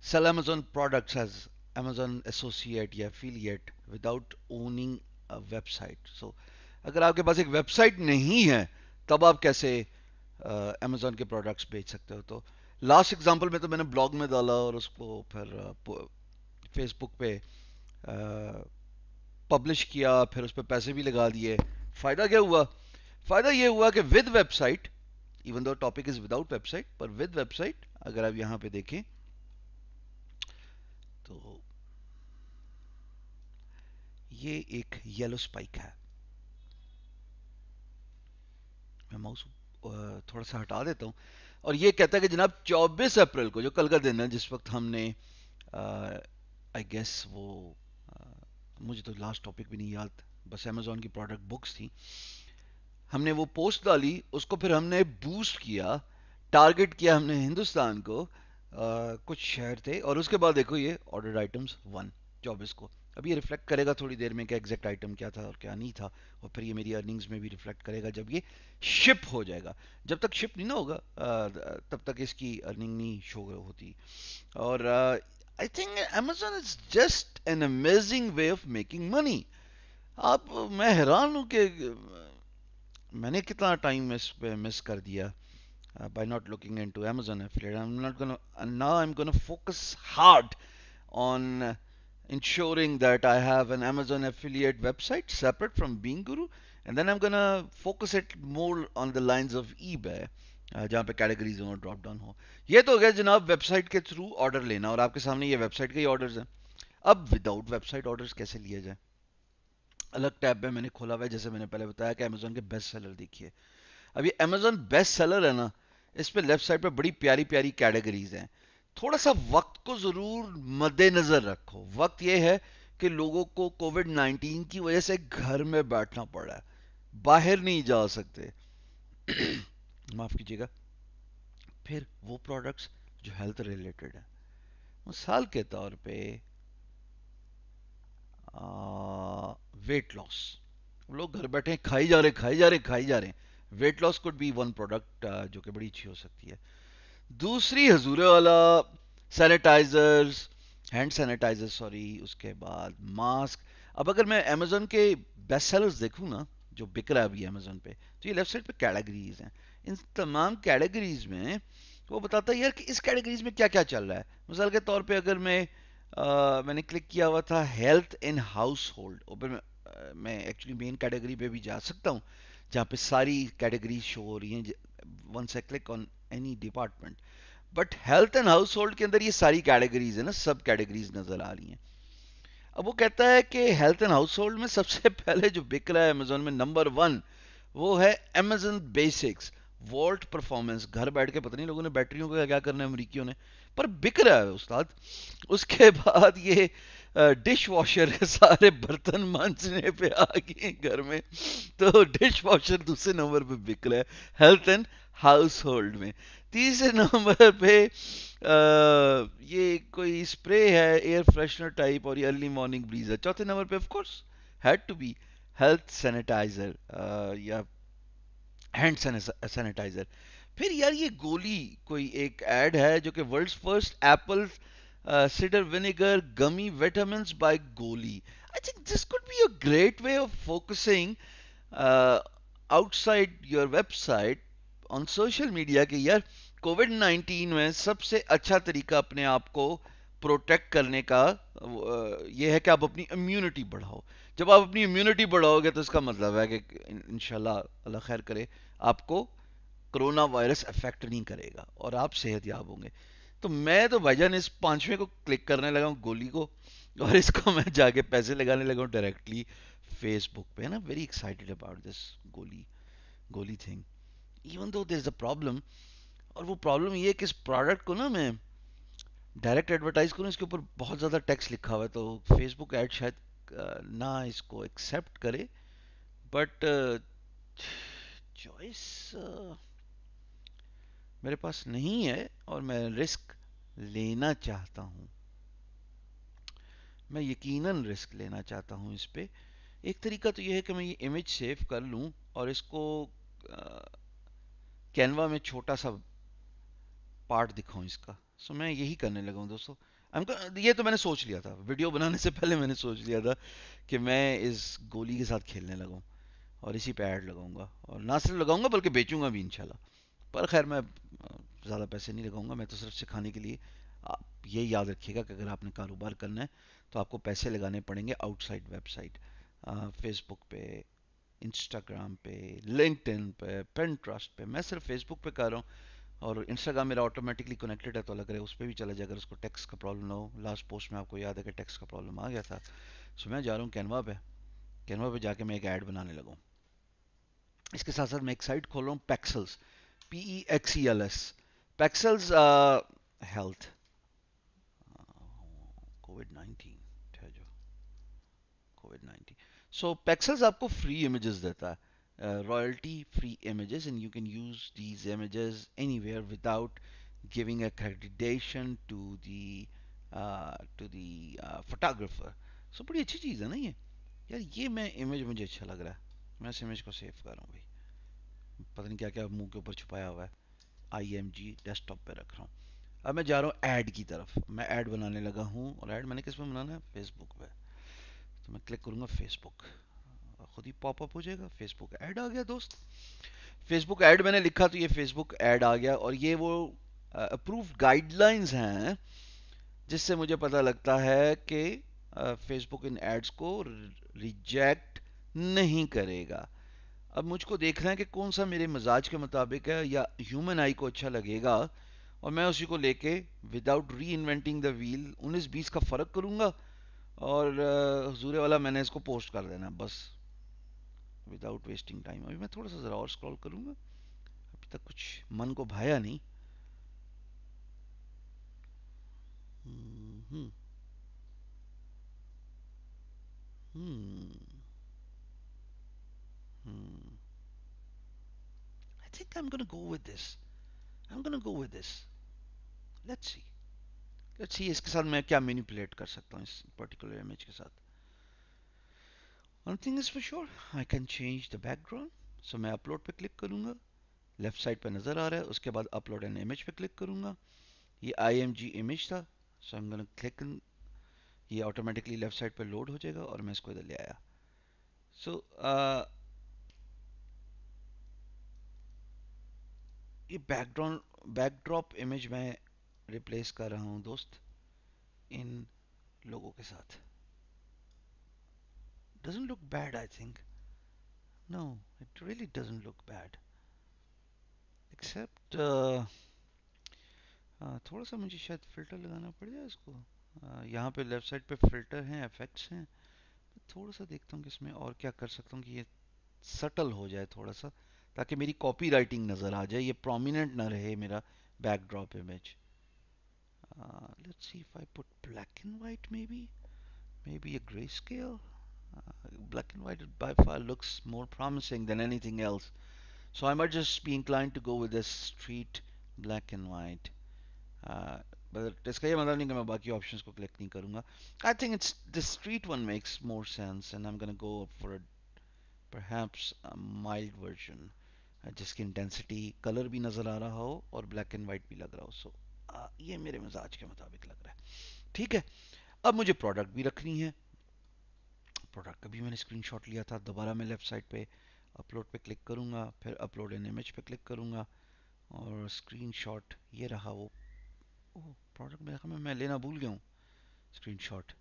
sell Amazon products as Amazon associate या affiliate without owning a website. So अगर आपके पास एक वेबसाइट नहीं है तब आप कैसे अमेजोन uh, Amazon के प्रोडक्ट्स बेच सकते हो तो लास्ट एग्जाम्पल में तो मैंने ब्लॉग में डाला और उसको फिर फेसबुक uh, पे पब्लिश uh, किया फिर उस पर पैसे भी लगा दिए फ़ायदा क्या हुआ फ़ायदा ये हुआ कि with website even though topic is without website पर विद वेबसाइट अगर आप यहां पे देखें तो ये एक येलो स्पाइक है मैं माउस थोड़ा सा हटा देता हूं और ये कहता है कि जनाब 24 अप्रैल को जो कल का दिन है जिस वक्त हमने आई गेस वो आ, मुझे तो लास्ट टॉपिक भी नहीं याद बस अमेजोन की प्रोडक्ट बुक्स थी हमने वो पोस्ट डाली उसको फिर हमने बूस्ट किया टारगेट किया हमने हिंदुस्तान को आ, कुछ शहर थे और उसके बाद देखो ये ऑर्डर आइटम्स वन चौबीस को अब ये रिफ्लेक्ट करेगा थोड़ी देर में क्या एग्जैक्ट आइटम क्या था और क्या नहीं था और फिर ये मेरी अर्निंग्स में भी रिफ्लेक्ट करेगा जब ये शिप हो जाएगा जब तक शिप नहीं ना होगा तब तक इसकी अर्निंग नहीं शो होती और I think Amazon is just an amazing way of making money आप मैं हैरान हूँ कि मैंने कितना टाइम इस पर मिस कर दिया uh, by not looking into Amazon affiliate. I'm not going to, now I'm going to focus hard on uh, ensuring that I have an Amazon affiliate website separate from Bean Guru. And then I'm going to focus it more on the lines of eBay. जहाँ पे कैटेगरीज हो ड्रॉप डाउन हो ये तो हो गया जनाब वेबसाइट के थ्रू ऑर्डर लेना और आपके सामने ये वेबसाइट के ही ऑर्डर्स हैं अब विदाउट वेबसाइट ऑर्डर्स कैसे लिए जाए अलग टैब में मैंने खोला हुआ है जैसे मैंने पहले बताया कि अमेजोन के बेस्ट सेलर देखिए अब ये अमेजोन बेस्ट सेलर है ना इसमें लेफ्ट साइड पर बड़ी प्यारी प्यारी कैटेगरीज हैं थोड़ा सा वक्त को ज़रूर मद्देनज़र रखो वक्त ये है कि लोगों को कोविड 19 की वजह से घर में बैठना पड़ा है बाहर नहीं जा सकते [clears throat] माफ़ कीजिएगा फिर वो प्रोडक्ट्स जो हेल्थ रिलेटेड हैं मिसाल के तौर पे आ, वेट लॉस लोग घर बैठे खाई जा रहे खाई जा रहे खाई जा रहे हैं weight loss could be one product जो कि बड़ी अच्छी हो सकती है दूसरी हजूर वाला सैनिटाइजर्स हैंड सैनिटाइजर सॉरी उसके बाद मास्क अब अगर मैं अमेजोन के बेस्ट सेलर्स देखूँ ना जो बिक रहा है अभी अमेजोन पे तो ये लेफ्ट साइड पे कैटेगरीज हैं इन तमाम कैटेगरीज में वो बताता है यार कि इस कैटेगरीज में क्या क्या चल रहा है मिसाल के तौर पे अगर मैं आ, मैंने क्लिक किया हुआ था हेल्थ इन हाउस होल्ड मैं एक्चुअली मेन कैटेगरी पे भी जा सकता हूँ जहाँ पे सारी कैटेगरीज शो हो रही हैं वन से click on any department but health and household के अंदर ये सारी कैटेगरीज है ना सब कैटेगरीज नज़र आ रही हैं अब वो कहता है कि हेल्थ एंड हाउस होल्ड में सबसे [laughs] पहले जो बिक रहा है अमेजोन में नंबर वन वो है अमेजन बेसिक्स वोल्ट परफॉर्मेंस घर बैठ के पता नहीं लोगों ने बैटरियों का क्या करना है अमरीकियों ने पर बिक रहा है उस्ताद उसके [laughs] बाद ये डिश वॉशर के सारे बर्तन मांझने पे आ गए घर में तो डिश वॉशर दूसरे नंबर पे बिक रहा है हेल्थ एंड हाउस होल्ड में तीसरे नंबर पे आ, ये कोई स्प्रे है एयर फ्रेशनर टाइप और ये अर्ली मॉर्निंग ब्रीजर चौथे नंबर पे of course had to be health sanitiser या हैंड सैनिटाइजर फिर यार ये गोली कोई एक एड है जो कि world first apple cider vinegar gummy gummy by Goli I think this could be a great way of focusing outside your website on social media के यार कोविड 19 में सबसे अच्छा तरीका अपने आप को प्रोटेक्ट करने का uh, ये है कि आप अपनी इम्यूनिटी बढ़ाओ जब आप अपनी इम्यूनिटी बढ़ाओगे तो इसका मतलब है कि इन अल्लाह खैर करे आपको कोरोना वायरस अफेक्ट नहीं करेगा और आप सेहत याब होंगे तो मैं तो भाईजान इस पांचवें को क्लिक करने लगा हूँ गोली को और इसको मैं जाके पैसे लगाने लगा हूँ डायरेक्टली फेसबुक पे ना वेरी एक्साइटेड अबाउट दिस गोली गोली thing even though there is a problem और वो प्रॉब्लम ये कि इस प्रोडक्ट को ना मैं डायरेक्ट एडवर्टाइज करूँ इसके ऊपर बहुत ज़्यादा टैक्स लिखा हुआ है तो फेसबुक ऐड शायद uh, ना इसको एक्सेप्ट करे बट चॉइस uh, uh, मेरे पास नहीं है और मैं रिस्क लेना चाहता हूं मैं यकीनन रिस्क लेना चाहता हूं इस पर एक तरीका तो यह है कि मैं ये इमेज सेव कर लूं और इसको कैनवा में छोटा सा पार्ट दिखाऊं इसका सो मैं यही करने लगा हूं दोस्तों ये तो मैंने सोच लिया था वीडियो बनाने से पहले मैंने सोच लिया था कि मैं इस गोली के साथ खेलने लगाऊं और इसी पे ऐड लगाऊंगा और ना सिर्फ लगाऊंगा बल्कि बेचूंगा भी इंशाल्लाह पर खैर मैं ज़्यादा पैसे नहीं लगाऊंगा मैं तो सिर्फ सिखाने के लिए आप ये याद रखिएगा कि अगर आपने कारोबार करना है तो आपको पैसे लगाने पड़ेंगे आउटसाइड वेबसाइट फेसबुक पे इंस्टाग्राम पे लिंकड पे पेन ट्रस्ट पे मैं सिर्फ फेसबुक पे कर रहा हूँ और इंस्टाग्राम मेरा ऑटोमेटिकली कनेक्टेड है तो अलग है उस पर भी चला जाए अगर उसको टैक्स का प्रॉब्लम ना हो लास्ट पोस्ट में आपको याद है कि टैक्स का प्रॉब्लम आ गया था सो मैं जा रहा हूँ कैनवा पे कैनवा पे जाके मैं एक ऐड बनाने लगा इसके साथ साथ मैं एक साइट खोल रहा हूँ Pexels PEXELS. Pexels uh, health. COVID nineteen ठहरो कोविड नाइन्टीन सो पेक्सल्स आपको फ्री इमेजेस देता है royalty free images and you can use these images anywhere without giving accreditation to the uh, to the uh, photographer so बड़ी अच्छी चीज़ है ना ये यार ये मैं इमेज मुझे अच्छा लग रहा है मैं इस इमेज को सेव कर रहा हूँ भाई पता नहीं क्या क्या मुंह के ऊपर छुपाया हुआ है आई एम जी डेस्कटॉप पर रख रहा हूँ अब मैं जा रहा हूँ ऐड की तरफ मैं ऐड बनाने लगा हूँ और ऐड मैंने किस पर बनाना है फेसबुक पर तो मैं क्लिक करूँगा फेसबुक खुद ही पॉपअप हो जाएगा फेसबुक ऐड आ गया दोस्त फेसबुक ऐड मैंने लिखा तो ये फेसबुक ऐड आ गया और ये वो अप्रूव गाइडलाइंस हैं जिससे मुझे पता लगता है कि फेसबुक इन एड्स को रिजेक्ट नहीं करेगा अब मुझको देखना है कि कौन सा मेरे मिजाज के मुताबिक है या ह्यूमन आई को अच्छा लगेगा और मैं उसी को लेके विदाउट री इन्वेंटिंग द व्हील उन्नीस बीस का फ़र्क करूँगा और हजूरे वाला मैंने इसको पोस्ट कर देना बस विदाउट वेस्टिंग टाइम अभी मैं थोड़ा सा ज़रा और स्क्रॉल करूँगा अभी तक कुछ मन को भाया नहीं हम्म हम्म, हम्म। Hmm. I think I'm going to go with this. I'm going to go with this. Let's see. Let's see इसके साथ मैं क्या manipulate कर सकता हूँ इस particular image के साथ One thing is for sure I can change the background so मैं अपलोड पे क्लिक करूँगा लेफ्ट साइड पे नज़र आ रहा है उसके बाद अपलोड एन इमेज पे क्लिक करूँगा ये आई एम जी इमेज था सो आई एम गोना ये ऑटोमेटिकली लेफ्ट साइड पे लोड हो जाएगा और मैं इसको इधर ले आया सो so, uh, ये बैकग्राउंड बैकड्रॉप इमेज मैं रिप्लेस कर रहा हूँ दोस्त इन लोगों के साथ doesn't look bad I think no it really doesn't look bad except uh, हाँ, थोड़ा सा मुझे शायद फिल्टर लगाना पड़ जाए इसको uh, यहाँ पे लेफ्ट साइड पे फिल्टर हैं इफेक्ट्स हैं थोड़ा सा देखता हूँ कि इसमें और क्या कर सकता हूँ कि ये सटल हो जाए थोड़ा सा ताकि मेरी कॉपी राइटिंग नज़र आ जाए ये प्रोमिनेंट ना रहे मेरा backdrop image let's see if I put black and white maybe maybe a black and white by far looks more promising than anything else so I might just be inclined to go with the street black and white uh, but इसका ये मतलब नहीं कि मैं बाकी options को click नहीं करूँगा I think it's the street one makes more sense and I'm gonna go for perhaps a mild version जिसकी इंटेंसिटी कलर भी नज़र आ रहा हो और ब्लैक एंड वाइट भी लग रहा हो सो ये मेरे मिजाज के मुताबिक लग रहा है ठीक है अब मुझे प्रोडक्ट भी रखनी है प्रोडक्ट का भी मैंने स्क्रीनशॉट लिया था दोबारा मैं लेफ़्ट साइड पे अपलोड पे क्लिक करूँगा फिर अपलोड एन इमेज पे क्लिक करूँगा और शॉट ये रहा वो प्रोडक्ट मेरे ख्याल में मैं लेना भूल गया हूँ शॉट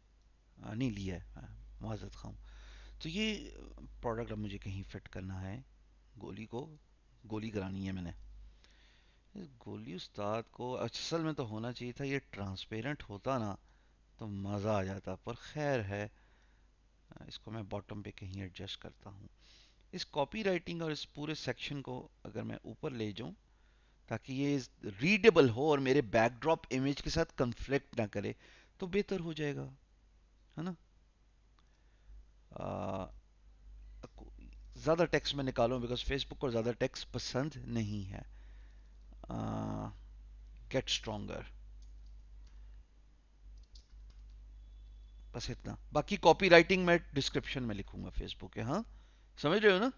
नहीं लिया है माजत खाऊँ तो ये प्रोडक्ट अब मुझे कहीं फिट करना है गोली को गोली करानी है मैंने गोली उस्ताद को असल में तो होना चाहिए था ये ट्रांसपेरेंट होता ना तो मज़ा आ जाता पर खैर है इसको मैं बॉटम पे कहीं एडजस्ट करता हूँ इस कॉपी राइटिंग और इस पूरे सेक्शन को अगर मैं ऊपर ले जाऊँ ताकि ये रीडेबल हो और मेरे बैकड्रॉप इमेज के साथ कंफ्लिक्ट ना करे तो बेहतर हो जाएगा है ना ज़्यादा टैक्स में निकालूँ बिकॉज फेसबुक को ज़्यादा टैक्स पसंद नहीं है गेट uh, स्ट्रोंगर बस इतना बाकी कॉपी राइटिंग मैं डिस्क्रिप्शन में लिखूंगा फेसबुक के हाँ समझ रहे हो ना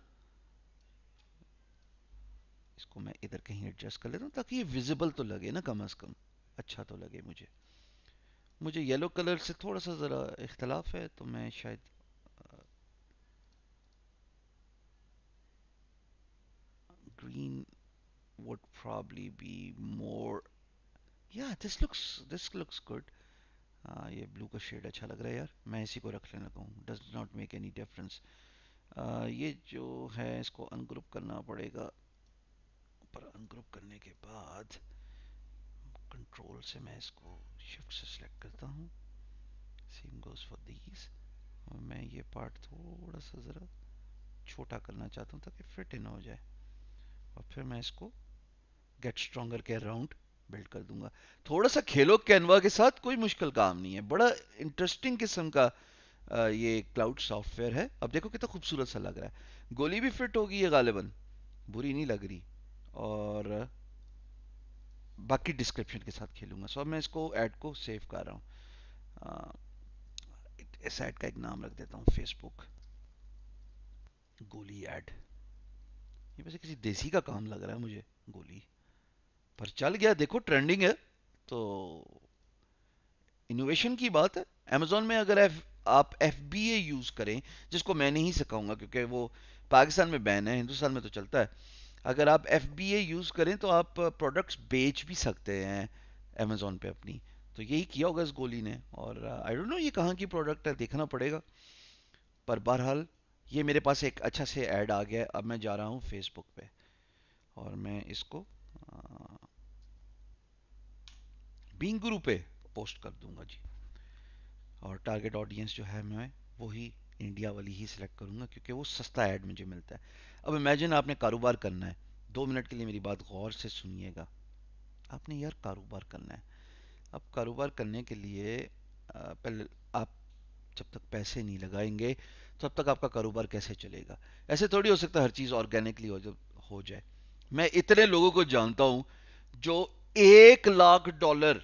इसको मैं इधर कहीं एडजस्ट कर लेता हूँ ताकि ये विजिबल तो लगे ना कम अज़ कम अच्छा तो लगे मुझे मुझे येलो कलर से थोड़ा सा ज़रा इख्तलाफ है तो मैं शायद green would probably be more या this looks this looks good ये ब्लू का शेड अच्छा लग रहा है यार मैं इसी को रख लेना लगा does not make any difference ये जो है इसको अनग्रुप करना पड़ेगा पर अनग्रुप करने के बाद कंट्रोल से मैं इसको शिफ्ट से सिलेक्ट करता हूँ सेम गोज फॉर दीज मैं ये पार्ट थोड़ा सा ज़रा छोटा करना चाहता हूँ ताकि फिट इन हो जाए और फिर मैं इसको गेट स्ट्रॉगर के अराउंड बिल्ड कर दूंगा थोड़ा सा खेलो कैनवा के साथ कोई मुश्किल काम नहीं है बड़ा इंटरेस्टिंग किस्म का ये क्लाउड सॉफ्टवेयर है अब देखो कितना खूबसूरत सा लग रहा है गोली भी फिट होगी ये गालिबन बुरी नहीं लग रही और बाकी डिस्क्रिप्शन के साथ खेलूंगा सो मैं इसको ऐड को सेव कर रहा हूँ इस ऐड का एक नाम रख देता हूँ फेसबुक गोली ऐड ये वैसे किसी देसी का काम लग रहा है मुझे गोली पर चल गया देखो ट्रेंडिंग है तो इनोवेशन की बात है अमेजोन में अगर एफ, आप एफ बी ए यूज़ करें जिसको मैं नहीं सिखाऊंगा क्योंकि वो पाकिस्तान में बैन है हिंदुस्तान में तो चलता है अगर आप एफ बी ए यूज़ करें तो आप प्रोडक्ट्स बेच भी सकते हैं अमेजोन पे अपनी तो यही किया होगा इस गोली ने और आई डोंट नो ये कहाँ की प्रोडक्ट है देखना पड़ेगा पर बहरहाल ये मेरे पास एक अच्छा से ऐड आ गया अब मैं जा रहा हूँ फेसबुक पे और मैं इसको बींग गुरु पे पोस्ट कर दूंगा जी और टारगेट ऑडियंस जो है मैं वही इंडिया वाली ही सिलेक्ट करूंगा क्योंकि वो सस्ता ऐड मुझे मिलता है अब इमेजिन आपने कारोबार करना है दो मिनट के लिए मेरी बात गौर से सुनिएगा आपने यार कारोबार करना है अब कारोबार करने के लिए पहले आप जब तक पैसे नहीं लगाएंगे तब तक आपका कारोबार कैसे चलेगा ऐसे थोड़ी हो सकता है हर चीज़ ऑर्गेनिकली हो, हो जाए मैं इतने लोगों को जानता हूं जो एक लाख डॉलर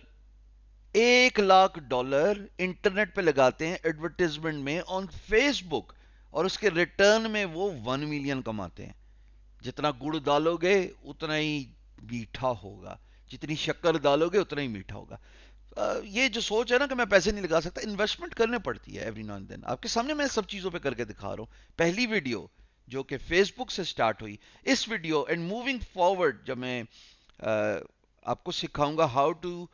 एक लाख डॉलर इंटरनेट पे लगाते हैं एडवर्टीजमेंट में ऑन फेसबुक और उसके रिटर्न में वो वन मिलियन कमाते हैं जितना गुड़ डालोगे उतना ही मीठा होगा जितनी शक्कर डालोगे उतना ही मीठा होगा ये जो सोच है ना कि मैं पैसे नहीं लगा सकता इन्वेस्टमेंट करने पड़ती है एवरी नॉन देन आपके सामने मैं सब चीज़ों पे करके दिखा रहा हूँ पहली वीडियो जो कि फेसबुक से स्टार्ट हुई इस वीडियो एंड मूविंग फॉरवर्ड जब मैं uh, आपको सिखाऊंगा how to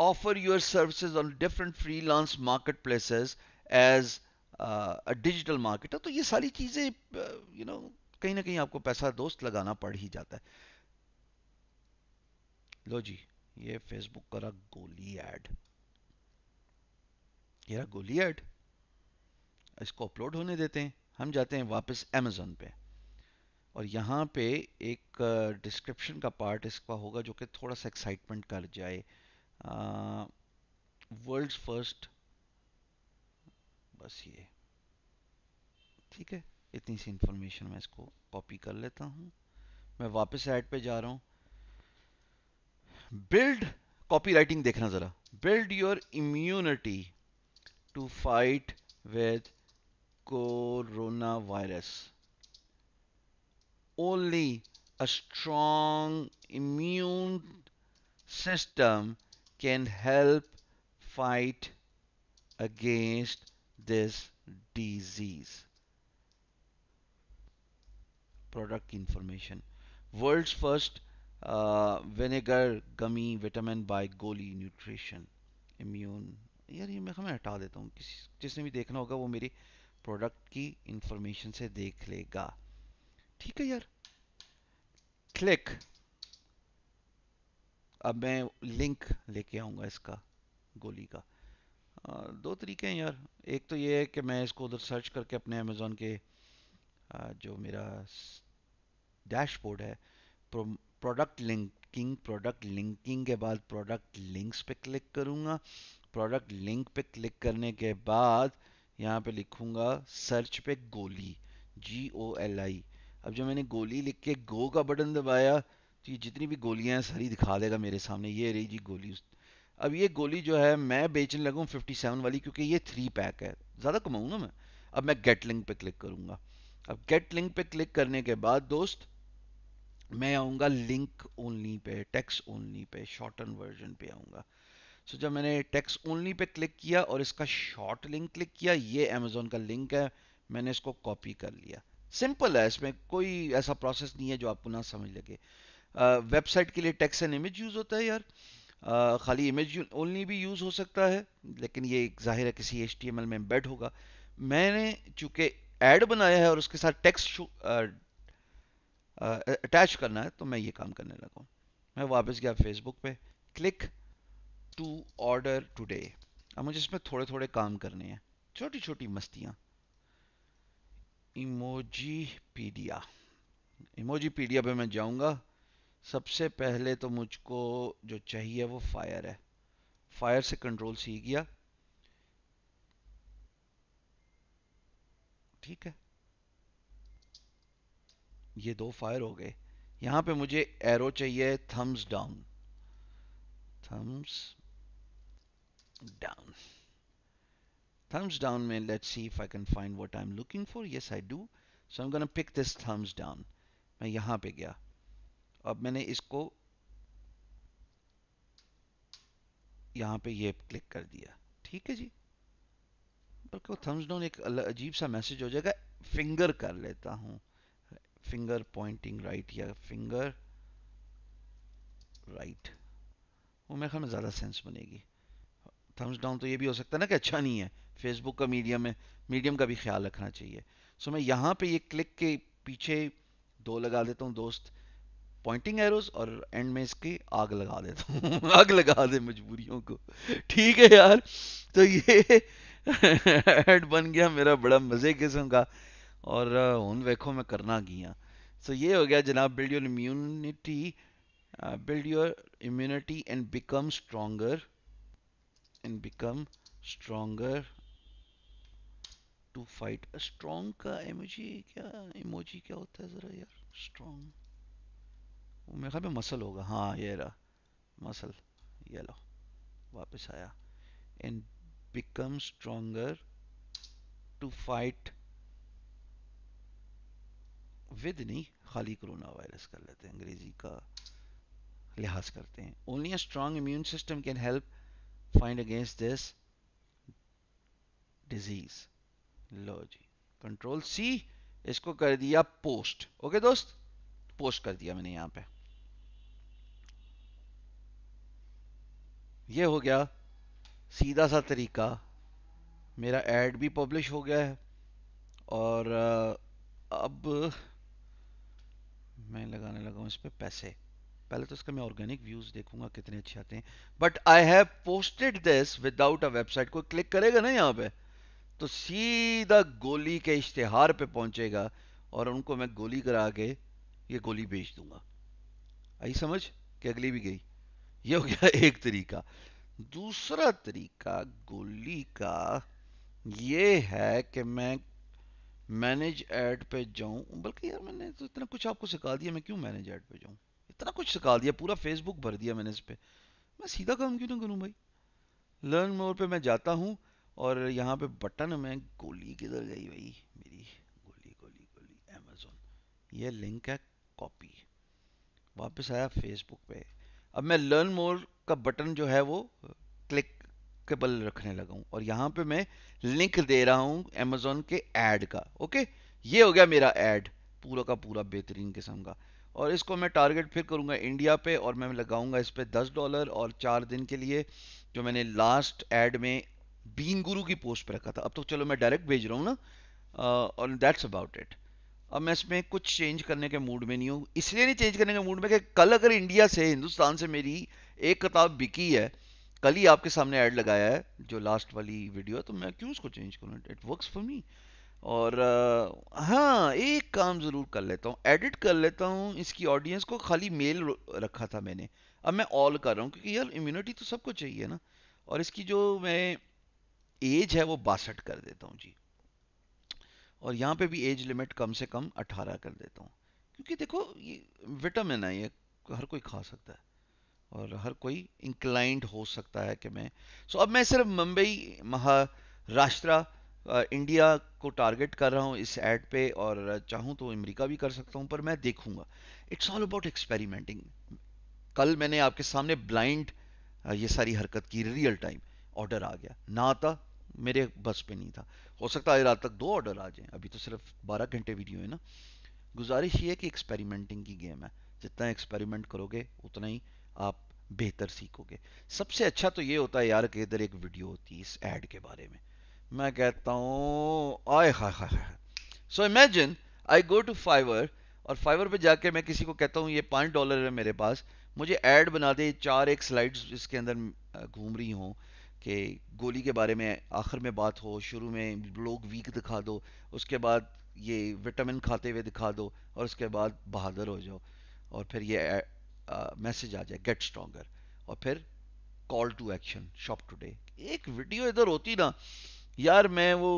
offer your services on different freelance marketplaces as a digital market तो ये सारी चीज़ें यू नो कहीं ना कहीं आपको पैसा दोस्त लगाना पड़ ही जाता है लो जी ये फेसबुक का रहा गोली एड ये रहा गोली एड इसको अपलोड होने देते हैं हम जाते हैं वापस अमेजोन पे और यहाँ पे एक डिस्क्रिप्शन का पार्ट इसका होगा जो कि थोड़ा सा एक्साइटमेंट कर जाए वर्ल्ड फर्स्ट बस ये ठीक है इतनी सी इंफॉर्मेशन मैं इसको कॉपी कर लेता हूँ मैं वापस ऐड पे जा रहा हूँ Build copywriting. राइटिंग देखना जरा build your immunity to fight with corona only a strong immune system can help fight against this disease. Product information. World's first vinegar gummy vitamin by Goli nutrition immune यार ये मैं हमें हटा देता हूँ किसी जिसने भी देखना होगा वो मेरी प्रोडक्ट की इंफॉर्मेशन से देख लेगा ठीक है यार क्लिक अब मैं लिंक लेके आऊँगा इसका गोली का आ, दो तरीके हैं यार एक तो ये है कि मैं इसको उधर सर्च करके अपने अमेज़ोन के आ, जो मेरा डैशबोर्ड है pro product linking product linking के बाद प्रोडक्ट लिंक्स पे क्लिक करूँगा प्रोडक्ट लिंक पे क्लिक करने के बाद यहाँ पे लिखूँगा सर्च पे गोली जी ओ एल आई अब जब मैंने गोली लिख के गो का बटन दबाया तो ये जितनी भी गोलियाँ हैं सारी दिखा देगा मेरे सामने ये रही जी गोली अब ये गोली जो है मैं बेचने लगूँ सेवन वाली क्योंकि ये थ्री पैक है ज़्यादा कमाऊँ ना मैं अब मैं गेट लिंक पे क्लिक करूँगा अब गेट लिंक पे क्लिक करने के बाद दोस्त मैं आऊँगा लिंक ओनली पे टेक्स ओनली पे शॉर्टन वर्जन पे आऊँगा सो so, जब मैंने टेक्स ओनली पे क्लिक किया और इसका शॉर्ट लिंक क्लिक किया ये अमेजोन का लिंक है मैंने इसको कॉपी कर लिया सिंपल है इसमें कोई ऐसा प्रोसेस नहीं है जो आपको ना समझ लगे वेबसाइट uh, के लिए टेक्स एंड इमेज यूज़ होता है यार uh, खाली इमेज ओनली भी यूज़ हो सकता है लेकिन ये जाहिर है किसी एच में बेड होगा मैंने चूँकि एड बनाया है और उसके साथ टेक्स्ट अटैच करना है तो मैं ये काम करने लगा मैं वापस गया फेसबुक पे क्लिक टू ऑर्डर टुडे अब मुझे इसमें थोड़े थोड़े काम करने हैं छोटी छोटी मस्तियाँ इमोजी पीडिया इमोजी पीडिया पे मैं जाऊँगा सबसे पहले तो मुझको जो चाहिए वो फायर है फायर से कंट्रोल सीख गया ठीक है ये दो फायर हो गए यहां पे मुझे एरो चाहिए थम्स डाउन थम्स डाउन में let's see if I can find what I am looking for yes I do so I am gonna pick this thumbs down मैं यहां पे गया अब मैंने इसको यहां पे ये क्लिक कर दिया ठीक है जी बल्कि थम्स डाउन एक अजीब सा मैसेज हो जाएगा फिंगर कर लेता हूं फिंगर पॉइंटिंग राइट या फिंगर राइट वो मेरे ख्याल में ज़्यादा सेंस बनेगी थम्स डाउन तो ये भी हो सकता है ना कि अच्छा नहीं है फेसबुक का मीडियम है मीडियम का भी ख्याल रखना चाहिए सो मैं यहाँ पे ये क्लिक के पीछे दो लगा देता हूँ दोस्त पॉइंटिंग एरोज और एंड में इसकी आग लगा देता हूँ [laughs] आग लगा दे मजबूरियों को ठीक है यार तो ये एड [laughs] बन गया मेरा बड़ा मज़े किस्म का और हूँ वेखो मैं करना की हाँ सो ये हो गया जनाब build your immunity build your immunity and become stronger and become stronger to fight strong का इमोजी क्या इमोजी क्या होता है ज़रा यार स्ट्रोंग मेरे ख्याल में मसल होगा हाँ ये रहा मसल ये लो वापस आया and become stronger to fight with नहीं खाली कोरोना वायरस कर लेते हैं अंग्रेजी का लिहाज करते हैं only a strong immune system can help find against this disease लो जी कंट्रोल सी इसको कर दिया पोस्ट ओके दोस्त पोस्ट कर दिया मैंने यहां पे ये हो गया सीधा सा तरीका मेरा एड भी पब्लिश हो गया है और अब मैं लगाने लगा हूँ इस पर पैसे पहले तो इसका मैं ऑर्गेनिक व्यूज देखूंगा कितने अच्छे आते हैं but I have posted this without a website कोई क्लिक करेगा ना यहाँ पे तो सीधा गोली के इश्तहार पे पहुंचेगा और उनको मैं गोली करा के ये गोली बेच दूंगा आई समझ कि अगली भी गई ये हो गया [laughs] एक तरीका दूसरा तरीका गोली का ये है कि मैं मैनेज ऐड पे जाऊं बल्कि यार मैंने तो इतना कुछ आपको सिखा दिया मैं क्यों मैनेज ऐड पे जाऊं इतना कुछ सिखा दिया पूरा फेसबुक भर दिया मैंने इस पर मैं सीधा काम क्यों ना करूं भाई लर्न मोर पे मैं जाता हूं और यहां पे बटन में गोली किधर गई भाई मेरी गोली गोली गोली अमेजोन ये लिंक है कॉपी वापस आया फेसबुक पे अब मैं लर्न मोर का बटन जो है वो लिंकेबल रखने लगा हूँ और यहाँ पे मैं लिंक दे रहा हूँ अमेजोन के ऐड का ओके ये हो गया मेरा ऐड पूरा का पूरा बेहतरीन किस्म का और इसको मैं टारगेट फिर करूँगा इंडिया पे और मैं लगाऊंगा इस पर दस डॉलर और चार दिन के लिए जो मैंने लास्ट एड में बीन गुरु की पोस्ट पर रखा था अब तो चलो मैं डायरेक्ट भेज रहा हूँ ना और दैट्स अबाउट इट अब मैं इसमें कुछ चेंज करने के मूड में नहीं हूँ इसलिए नहीं चेंज करने के मूड में कि कल अगर इंडिया से हिंदुस्तान से मेरी एक किताब बिकी है कल ही आपके सामने ऐड लगाया है जो लास्ट वाली वीडियो है तो मैं क्यों उसको चेंज करूँ इट वर्क्स फॉर मी और आ, हाँ एक काम ज़रूर कर लेता हूँ एडिट कर लेता हूँ इसकी ऑडियंस को खाली मेल रखा था मैंने अब मैं ऑल कर रहा हूँ क्योंकि यार इम्यूनिटी तो सबको चाहिए ना और इसकी जो मैं एज है वो बासठ कर देता हूँ जी और यहाँ पे भी एज लिमिट कम से कम 18 कर देता हूँ क्योंकि देखो ये विटामिन है ये हर कोई खा सकता है और हर कोई इंक्लाइंड हो सकता है कि मैं सो so, अब मैं सिर्फ मुंबई महाराष्ट्र इंडिया को टारगेट कर रहा हूँ इस एड पे और चाहूँ तो अमेरिका भी कर सकता हूँ पर मैं देखूँगा इट्स ऑल अबाउट एक्सपेरिमेंटिंग कल मैंने आपके सामने ब्लाइंड ये सारी हरकत की रियल टाइम ऑर्डर आ गया ना आता मेरे बस पे नहीं था हो सकता है रात तक दो ऑर्डर आ जाए अभी तो सिर्फ बारह घंटे वीडियो है ना गुजारिश ये है कि एक्सपेरिमेंटिंग की गेम है जितना एक्सपेरिमेंट करोगे उतना ही आप बेहतर सीखोगे सबसे अच्छा तो ये होता है यार कि इधर एक वीडियो होती है इस एड के बारे में मैं कहता हूँ आय हाय हाय हाय so imagine I go to Fiverr और फाइवर पे जाके मैं किसी को कहता हूँ ये पाँच डॉलर है मेरे पास मुझे ऐड बना दे चार एक स्लाइड्स इसके अंदर घूम रही हों कि गोली के बारे में आखिर में बात हो शुरू में लोग वीक दिखा दो उसके बाद ये विटामिन खाते हुए दिखा दो और उसके बाद बहादुर हो जाओ और फिर ये मैसेज आ जाए गेट स्ट्रॉन्गर और फिर call to action shop today एक वीडियो इधर होती ना यार मैं वो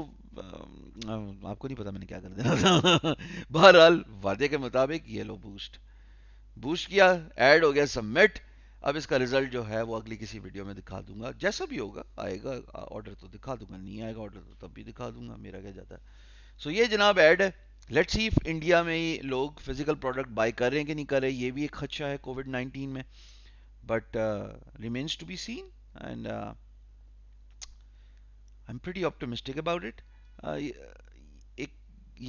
आपको नहीं पता मैंने क्या कर देना था [laughs] बहरहाल वादे के मुताबिक ये लो बूस्ट बूस्ट किया ऐड हो गया सबमिट अब इसका रिजल्ट जो है वो अगली किसी वीडियो में दिखा दूंगा जैसा भी होगा आएगा ऑर्डर तो दिखा दूंगा नहीं आएगा ऑर्डर तो तब भी दिखा दूंगा मेरा क्या जाता है सो ये जनाब ऐड है लेट्स सी इफ इंडिया में ही लोग फिजिकल प्रोडक्ट बाय कर रहे हैं कि नहीं कर रहे ये भी एक खदशा है कोविड नाइन्टीन में but remains to be seen and I am pretty optimistic about it एक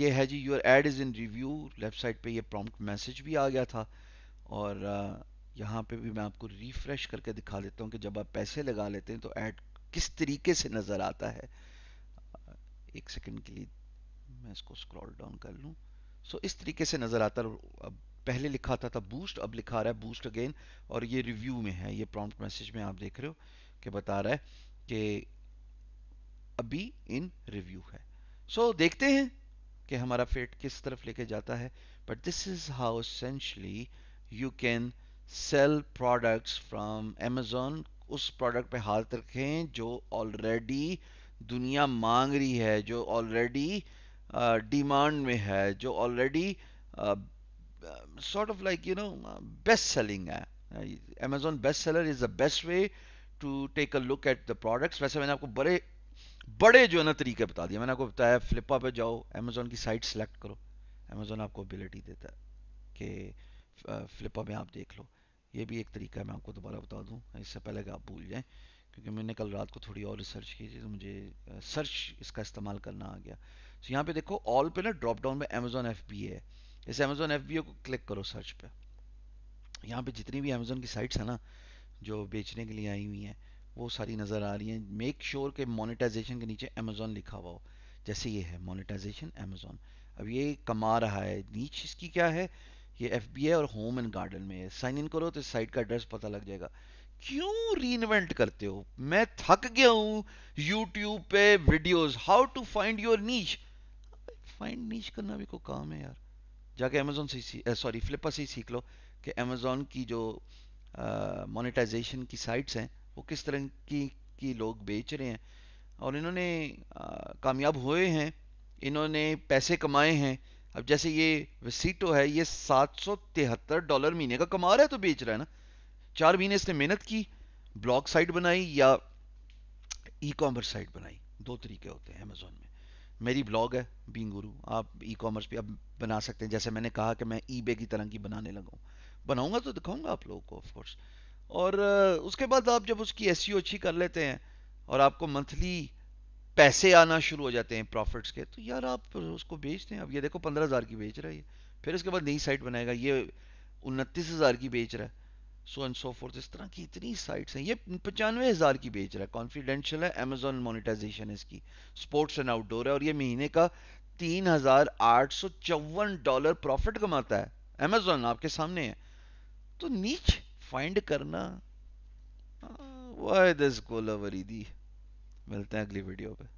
ये है जी your ad is in review left side पे ये प्रॉम्प्ट मैसेज भी आ गया था और uh, यहाँ पे भी मैं आपको रिफ़्रेश करके दिखा देता हूँ कि जब आप पैसे लगा लेते हैं तो ऐड किस तरीके से नज़र आता है uh, एक सेकेंड के लिए मैं इसको स्क्रॉल डाउन कर लूँ सो so, इस तरीके से नज़र आता अब पहले लिखा था था बूस्ट अब लिखा रहा है बूस्ट अगेन और ये रिव्यू में है ये प्रॉम्प्ट मैसेज में आप देख रहे हो कि बता रहा है कि अभी इन रिव्यू है सो so, देखते हैं कि हमारा फेट किस तरफ लेके जाता है but this is how essentially you can sell products from Amazon उस प्रोडक्ट पे हाथ रखें जो ऑलरेडी दुनिया मांग रही है जो ऑलरेडी डिमांड में है जो already sort of like you know best selling है Amazon best seller is the best way to take a look at the products वैसे मैंने आपको बड़े बड़े जो है ना तरीके बता दिए मैंने आपको बताया फ्लिपा पे जाओ अमेजोन की साइट सेलेक्ट करो अमेजोन आपको एबिलिटी देता है कि फ्लिपा में आप देख लो ये भी एक तरीका है मैं आपको दोबारा बता दूँ इससे पहले कि आप भूल जाए क्योंकि मैंने कल रात को थोड़ी और रिसर्च की थी तो मुझे सर्च इसका इस्तेमाल करना आ गया सो so, यहाँ पे देखो ऑल पे ना ड्रॉप डाउन में अमेजोन एफ है इस अमेजोन एफ को क्लिक करो सर्च पे यहाँ पे जितनी भी अमेजोन की साइट्स हैं ना जो बेचने के लिए आई हुई हैं वो सारी नज़र आ रही हैं मेक श्योर के मोनिटाइजेशन के नीचे अमेजोन लिखा हुआ हो जैसे ये है मोनिटाइजेशन अमेजोन अब ये कमा रहा है नीच इसकी क्या है ये एफ है और होम एंड गार्डन में है साइन इन करो तो इस साइट का एड्रेस पता लग जाएगा क्यों रीइन्वेंट करते हो मैं थक गया हूँ यूट्यूब पे videos how to find your niche find niche करना भी कोई काम है यार जाके अमेजोन से सॉरी फ्लिपर से ही सीख लो कि अमेज़ोन की जो मोनेटाइजेशन की साइट्स हैं वो किस तरह की की लोग बेच रहे हैं और इन्होंने कामयाब हुए हैं इन्होंने पैसे कमाए हैं अब जैसे ये वसीटो है ये सात सौ तिहत्तर डॉलर महीने का कमा रहा है तो बेच रहा है ना चार महीने इसने मेहनत की ब्लॉग साइट बनाई या ई कॉमर्स साइट बनाई दो तरीके होते हैं अमेजोन में मेरी ब्लॉग है बींग गुरु आप ई कॉमर्स भी अब बना सकते हैं जैसे मैंने कहा कि मैं ई बे की तरह की बनाने लगा बनाऊँगा तो दिखाऊँगा आप लोगों को ऑफकोर्स और उसके बाद आप जब उसकी एस सी e अच्छी कर लेते हैं और आपको मंथली पैसे आना शुरू हो जाते हैं प्रॉफिट्स के तो यार आप उसको बेचते हैं अब ये देखो पंद्रह हज़ार की बेच रहा है ये फिर इसके बाद नई साइट बनाएगा ये उनतीस हज़ार की बेच रहा है सो एंड सो फोर्थ इस तरह की इतनी साइट्स हैं ये पचानवे हज़ार की बेच रहा है कॉन्फिडेंशियल है अमेजोन मोनिटाइजेशन इसकी स्पोर्ट्स एंड आउटडोर है और ये महीने का तीन हज़ार आठ सौ चौवन डॉलर प्रॉफिट कमाता है अमेजोन आपके सामने है तो नीच फाइंड करना वाह हाँ, दिस गोलावरी दी मिलते हैं अगली वीडियो पर